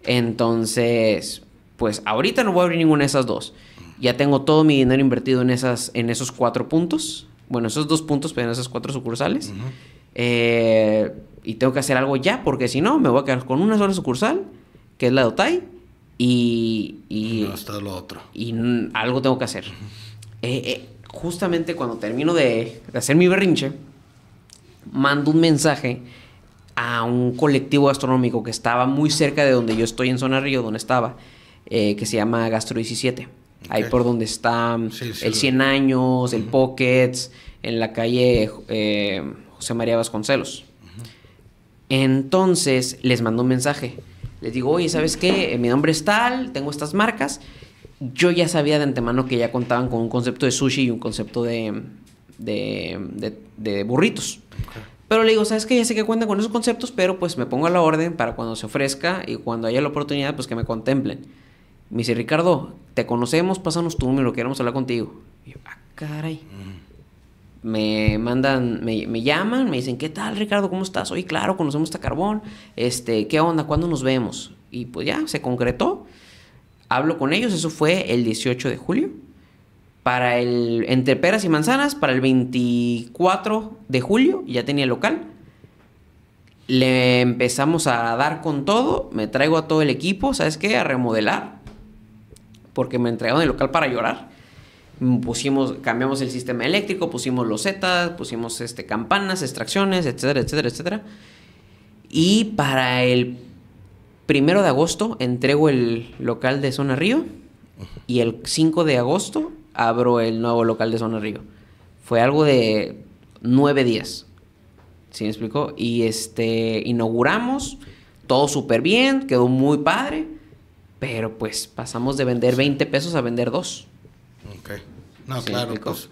Entonces, pues ahorita no voy a abrir ninguna de esas dos. Ya tengo todo mi dinero invertido en, esas, en esos cuatro puntos. Bueno, esos dos puntos, pero en esas cuatro sucursales. eh, y tengo que hacer algo ya, porque si no, me voy a quedar con una sola sucursal, que es la de Otay, y. y hasta lo otro. Y algo tengo que hacer. Eh, eh, justamente cuando termino de, hacer mi berrinche, mando un mensaje a un colectivo gastronómico que estaba muy cerca de donde yo estoy en Zona Río, donde estaba, eh, que se llama Gastro 17. Ahí por donde está mm, el 100 años, el Pockets, en la calle José María Vasconcelos. Entonces les mando un mensaje. Les digo, oye, ¿sabes qué? Eh, mi nombre es tal, tengo estas marcas. Yo ya sabía de antemano que ya contaban con un concepto de sushi y un concepto de, de, burritos. Pero le digo, ¿sabes qué? Ya sé que cuentan con esos conceptos, pero pues me pongo a la orden para cuando se ofrezca y cuando haya la oportunidad, pues que me contemplen. Me dice, Ricardo, te conocemos, pásanos tu número, queremos hablar contigo. Y yo, ah, caray. Mm me mandan, me, llaman, me dicen, ¿qué tal Ricardo? ¿Cómo estás? hoy claro, conocemos carbón este, ¿qué onda? ¿Cuándo nos vemos? Y pues ya, se concretó. Hablo con ellos, eso fue el 18 de julio. Para el, entre peras y manzanas, para el 24 de julio, ya tenía el local. Le empezamos a dar con todo, me traigo a todo el equipo, ¿sabes qué? A remodelar, porque me entregaron el local para llorar. Mm, pusimos, cambiamos el sistema eléctrico, pusimos los losetas, pusimos este, campanas, extracciones, etcétera, etcétera, etcétera. Y para el primero de agosto entrego el local de Zona Río y el 5 de agosto abro el nuevo local de Zona Río. Fue algo de nueve días. ¿Sí me explicó? Y este, inauguramos, todo súper bien, quedó muy padre, pero pues pasamos de vender 20 pesos a vender 2... No, claro. Pues,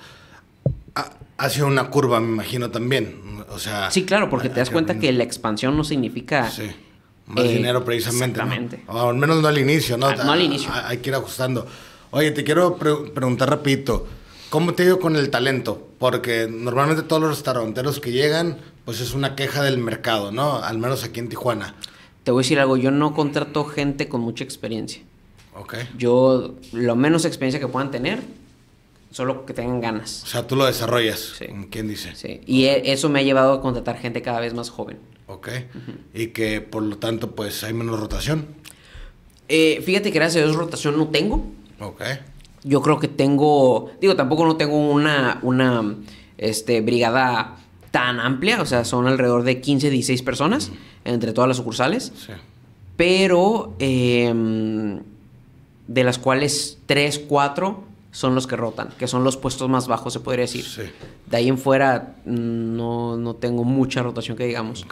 ha, sido una curva, me imagino también. O sea. Sí, claro, porque te das cuenta que la expansión no significa. Sí. Más eh, dinero precisamente. Exactamente. O al menos no al inicio, ¿no? Ah, no al ah, inicio. Hay que ir ajustando. Oye, te quiero preguntar rapidito. ¿Cómo te ido con el talento? Porque normalmente todos los restauranteros que llegan, pues es una queja del mercado, ¿no? Al menos aquí en Tijuana. Te voy a decir algo, yo no contrato gente con mucha experiencia. Ok. Yo, lo menos experiencia que puedan tener, solo que tengan ganas. O sea, tú lo desarrollas, sí. ¿quién dice? Sí, y e, eso me ha llevado a contratar gente cada vez más joven. Ok, y que por lo tanto pues hay menos rotación. Eh, fíjate que gracias a Dios rotación no tengo. Ok. Yo creo que tengo, digo, tampoco no tengo una, una este, brigada tan amplia, o sea, son alrededor de 15, 16 personas entre todas las sucursales. Sí. Pero... Em, de las cuales 3, 4 son los que rotan, que son los puestos más bajos, se podría decir. De ahí en fuera mm, no, tengo mucha rotación que digamos.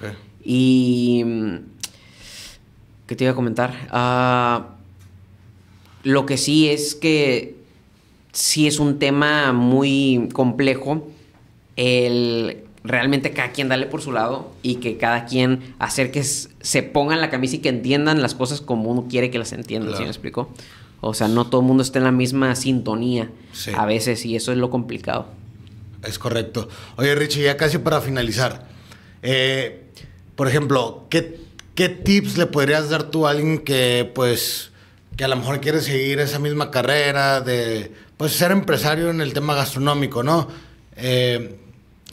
Y... Mm, ¿Qué te iba a comentar? Ah, lo que sí es que sí es un tema muy complejo el realmente cada quien darle por su lado y que cada quien hacer que se pongan la camisa y que entiendan las cosas como uno quiere que las entiendan, ¿sí me explico? O sea, no todo el mundo está en la misma sintonía a veces y eso es lo complicado. Es correcto. Oye, Richie, ya casi para finalizar. Eh, por ejemplo, ¿qué, ¿qué tips le podrías dar tú a alguien que, pues, que a lo mejor quiere seguir esa misma carrera de, pues, ser empresario en el tema gastronómico, ¿no? Eh,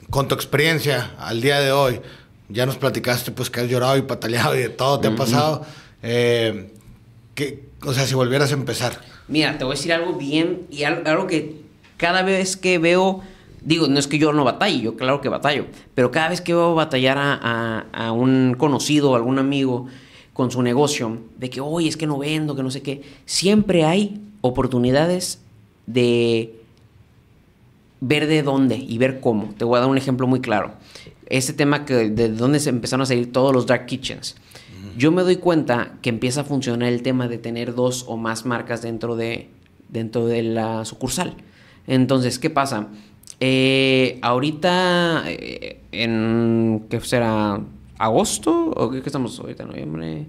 con tu experiencia al día de hoy, ya nos platicaste, pues, que has llorado y pataleado y de todo, te ha pasado. Eh, o sea, si volvieras a empezar. Mira, te voy a decir algo bien y algo que cada vez que veo, digo, no es que yo no batalle, yo claro que batallo, pero cada vez que veo batallar a, a, un conocido, algún amigo con su negocio, de que, oye, es que no vendo, que no sé qué, siempre hay oportunidades de ver de dónde y ver cómo. Te voy a dar un ejemplo muy claro. Este tema que de dónde se empezaron a salir todos los dark kitchens yo me doy cuenta que empieza a funcionar el tema de tener dos o más marcas dentro de, dentro de la sucursal. Entonces, ¿qué pasa? Eh, ahorita, eh, en, ¿qué será? ¿Agosto? ¿O qué, estamos ahorita? ¿Noviembre?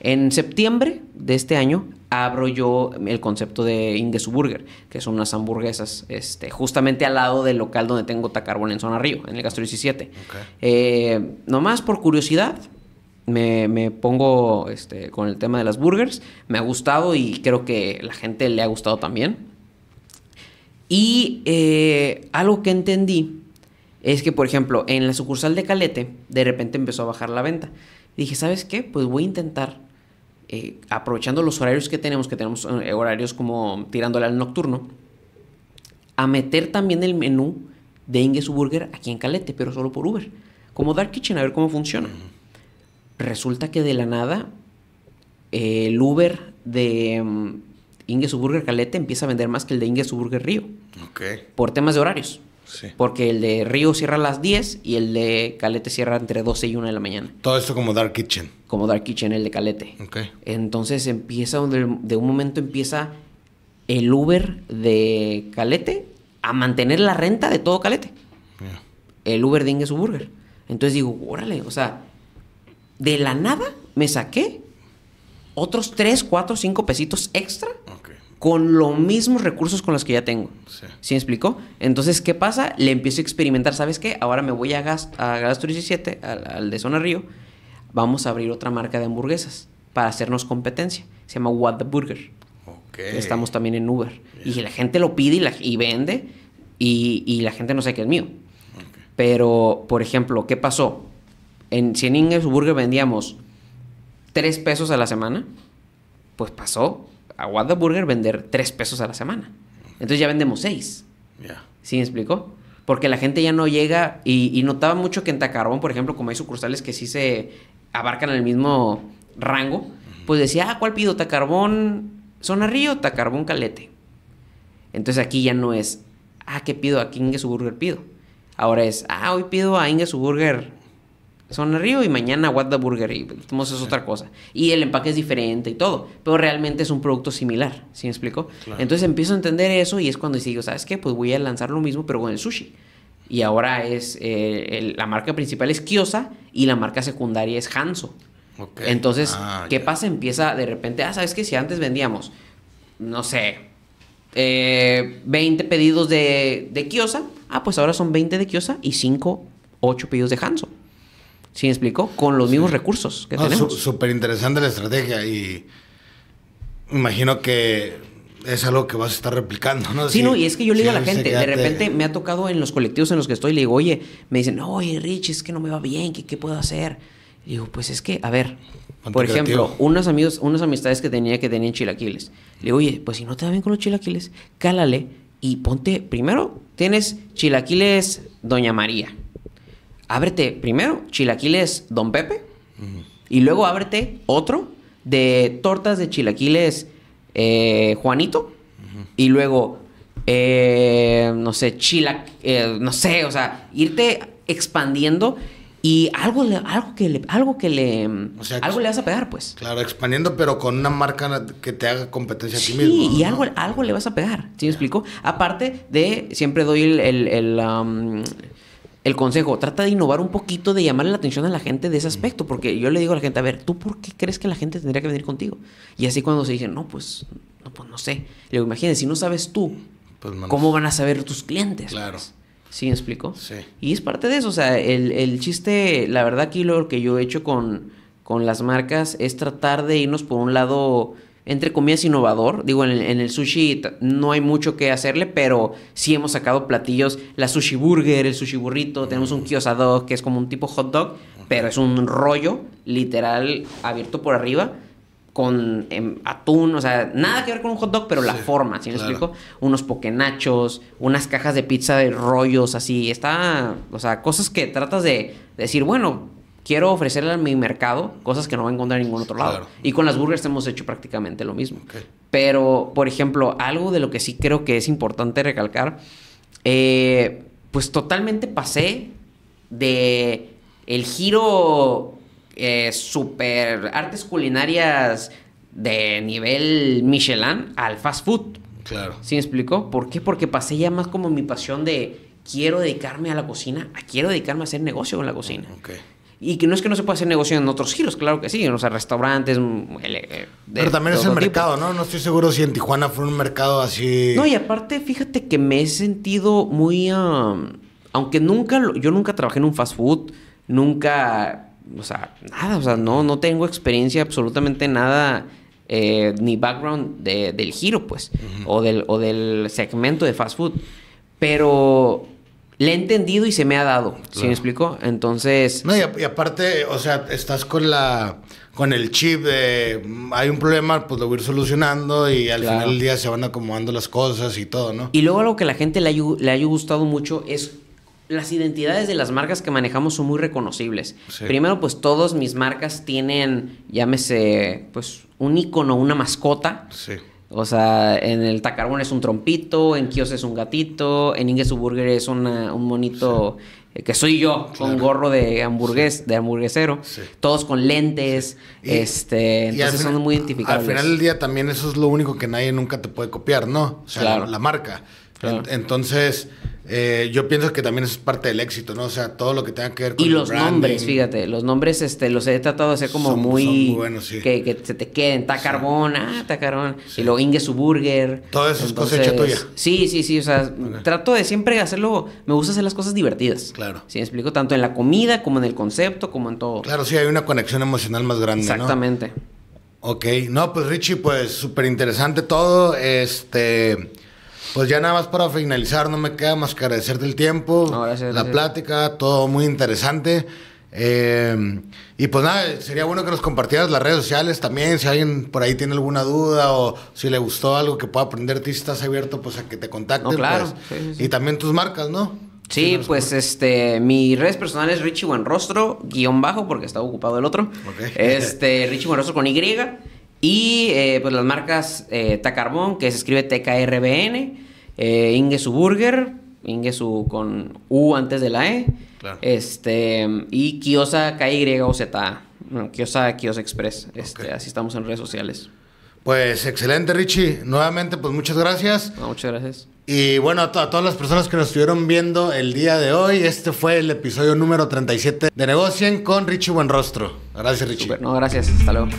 En septiembre de este año abro yo el concepto de Inges Burger, que son unas hamburguesas este, justamente al lado del local donde tengo Tacarbón en Zona Río, en el Castro 17. Eh, nomás por curiosidad, me, pongo este, con el tema de las burgers. Me ha gustado y creo que la gente le ha gustado también. Y eh, algo que entendí es que, por ejemplo, en la sucursal de Calete, de repente empezó a bajar la venta. dije, ¿sabes qué? Pues voy a intentar, eh, aprovechando los horarios que tenemos, que tenemos eh, horarios como tirándole al nocturno, a meter también el menú de Inges Burger aquí en Calete, pero solo por Uber. Como Dark Kitchen, a ver cómo funciona. Resulta que de la nada, eh, el Uber de um, mm, Suburger Calete empieza a vender más que el de Suburger Río. Ok. Por temas de horarios. Sí. Porque el de Río cierra a las 10 y el de Calete cierra entre 12 y 1 de la mañana. Todo esto como Dark Kitchen. Como Dark Kitchen, el de Calete. Ok. Entonces empieza, de un momento empieza el Uber de Calete a mantener la renta de todo Calete. El Uber de Suburger. Entonces digo, órale, o sea, de la nada me saqué otros 3, 4, 5 pesitos extra con los mismos recursos con los que ya tengo. Sí. me explicó? Entonces, ¿qué pasa? Le empiezo a experimentar, ¿sabes qué? Ahora me voy a, gas a 17, al, de Zona Río, vamos a abrir otra marca de hamburguesas para hacernos competencia. Se llama What the Burger. Estamos también en Uber. Y la gente lo pide y, vende y, la gente no sabe que es mío. Pero, por ejemplo, ¿qué pasó? en, si en vendíamos 3 pesos a la semana, pues pasó a Burger vender 3 pesos a la semana. Entonces ya vendemos seis. ¿Sí me explicó? Porque la gente ya no llega y, notaba mucho que en Tacarbón, por ejemplo, como hay sucursales que sí se abarcan en el mismo rango, pues decía, ah, ¿cuál pido? ¿Tacarbón Zona Río Tacarbón Calete? Entonces aquí ya no es, ah, ¿qué pido? ¿A qué Burger pido? Ahora es, ah, hoy pido a Burger son Río y mañana What the Burger y pues, es otra cosa. Y el empaque es diferente y todo, pero realmente es un producto similar, ¿sí me explico? Entonces empiezo a entender eso y es cuando digo, ¿sabes qué? Pues voy a lanzar lo mismo pero con el sushi. Y ahora es, eh, la marca principal es Kiosa y la marca secundaria es Hanso Entonces, ah, ¿qué pasa? Empieza de repente, ah, ¿sabes qué? Si antes vendíamos, no sé, 20 eh, pedidos de, de Kiosa, ah, pues ahora son 20 de Kiosa y 5, 8 pedidos de Hanso ¿Sí me explicó? Con los mismos recursos que tenemos. Súper interesante la estrategia y imagino que es algo que vas a estar replicando, ¿no? Sí, no, y es que yo le digo a la gente, de repente me ha tocado en los colectivos en los que estoy, le digo, oye, me dicen, oye, Rich, es que no me va bien, ¿qué, qué puedo hacer? Y digo, pues es que, a ver, por ejemplo, unos amigos, unas amistades que tenía que tenían chilaquiles. Le digo, oye, pues si no te va bien con los chilaquiles, cálale y ponte, primero, tienes chilaquiles Doña María ábrete primero chilaquiles Don Pepe y luego ábrete otro de tortas de chilaquiles eh, Juanito y luego, eh, no sé, chila, eh, no sé, o sea, irte expandiendo y algo le, algo que le, algo que le, algo le vas a pegar, pues. Claro, expandiendo, pero con una marca que te haga competencia sí, a ti mismo. Sí, y algo, algo le vas a pegar, ¿sí me explico? Aparte de, siempre doy el, um, el consejo, trata de innovar un poquito, de llamar la atención a la gente de ese aspecto, porque yo le digo a la gente, a ver, ¿tú por qué crees que la gente tendría que venir contigo? Y así cuando se dice, no, pues no, pues no sé. Le digo, si no sabes tú, pues, ¿cómo van a saber tus clientes? Claro. ¿Sí me explico? Sí. Y es parte de eso, o sea, el, chiste, la verdad aquí lo que yo he hecho con, con las marcas es tratar de irnos por un lado entre comillas, innovador. Digo, en, el sushi no hay mucho que hacerle, pero sí hemos sacado platillos, la sushi burger, el sushi burrito, tenemos un kiosa que es como un tipo hot dog, pero es un rollo literal abierto por arriba con em, atún, o sea, nada que ver con un hot dog, pero la forma, si me explico? Unos poquenachos, unas cajas de pizza de rollos, así, está, o sea, cosas que tratas de decir, bueno, quiero ofrecerle a mi mercado cosas que no va a encontrar en ningún otro lado. Y con las burgers hemos hecho prácticamente lo mismo. Pero, por ejemplo, algo de lo que sí creo que es importante recalcar, eh, pues totalmente pasé de el giro eh, super artes culinarias de nivel Michelin al fast food. Claro. ¿Sí me explicó? ¿Por qué? Porque pasé ya más como mi pasión de quiero dedicarme a la cocina, a quiero dedicarme a hacer negocio con la cocina. Okay. Y que no es que no se pueda hacer negocio en otros giros, claro que sí, O sea, restaurantes. Mm, eh, Pero también es el mercado, ¿no? No estoy seguro si en Tijuana fue un mercado así. No, y aparte, fíjate que me he sentido muy. aunque nunca. Yo nunca trabajé en un fast food, nunca. O sea, nada, o sea, no, no tengo experiencia absolutamente nada. Eh, ni background del giro, pues, o, del, o del segmento de fast food. Pero le he entendido y se me ha dado. ¿Sí me explico? Entonces. No, y, aparte, o sea, estás con la. Con el chip de hay un problema, pues lo voy a ir solucionando y al final del día se van acomodando las cosas y todo, ¿no? Y luego algo que a la gente le haya, gustado mucho es las identidades de las marcas que manejamos son muy reconocibles. Primero, pues todas mis marcas tienen, llámese, pues un icono, una mascota. Sí. O sea, en el Tacarbón es un trompito, en Kios es un gatito, en Inges Burger es un monito eh, que soy yo, con gorro de hamburgués, de hamburguesero, todos con lentes, este, entonces son muy identificables. Al final del día también eso es lo único que nadie nunca te puede copiar, ¿no? O sea, la, marca. entonces, eh, yo pienso que también es parte del éxito, ¿no? O sea, todo lo que tenga que ver con Y los nombres, fíjate, los nombres este, los he tratado de hacer como muy, son muy buenos, sí. que, se te queden, ta carbona ah, y lo ingue su burger. Todas esas cosas es tuya. Sí, sí, sí, o sea, trato de siempre hacerlo, me gusta hacer las cosas divertidas. Claro. Sí, me explico, tanto en la comida como en el concepto, como en todo. Claro, sí, hay una conexión emocional más grande. Exactamente. Ok, no, pues Richie, pues súper interesante todo, este... Pues ya nada más para finalizar, no me queda más que agradecerte el tiempo, la plática, todo muy interesante. Em, y pues nada, sería bueno que nos compartieras las redes sociales también, si alguien por ahí tiene alguna duda o si le gustó algo que pueda aprender, si estás abierto pues a que te contacten. claro. Pues. Y también tus marcas, ¿no? Sí, pues este, mi redes personal es Richie Buenrostro, guión bajo, porque estaba ocupado el otro. Este, Richie Buenrostro con Y. Y eh, pues las marcas eh, Tacarbón, que se escribe TKRBN, eh, Su Burger, Su con U antes de la E. Este, y Kiosa KY o Z. Kiosa Kiosa Express. Este, Así estamos en redes sociales. Pues excelente, Richie. Nuevamente, pues muchas gracias. muchas gracias. Y bueno, a, todas las personas que nos estuvieron viendo el día de hoy, este fue el episodio número 37 de Negocien con Richie Buenrostro. Gracias, Richie. No, gracias. Hasta luego.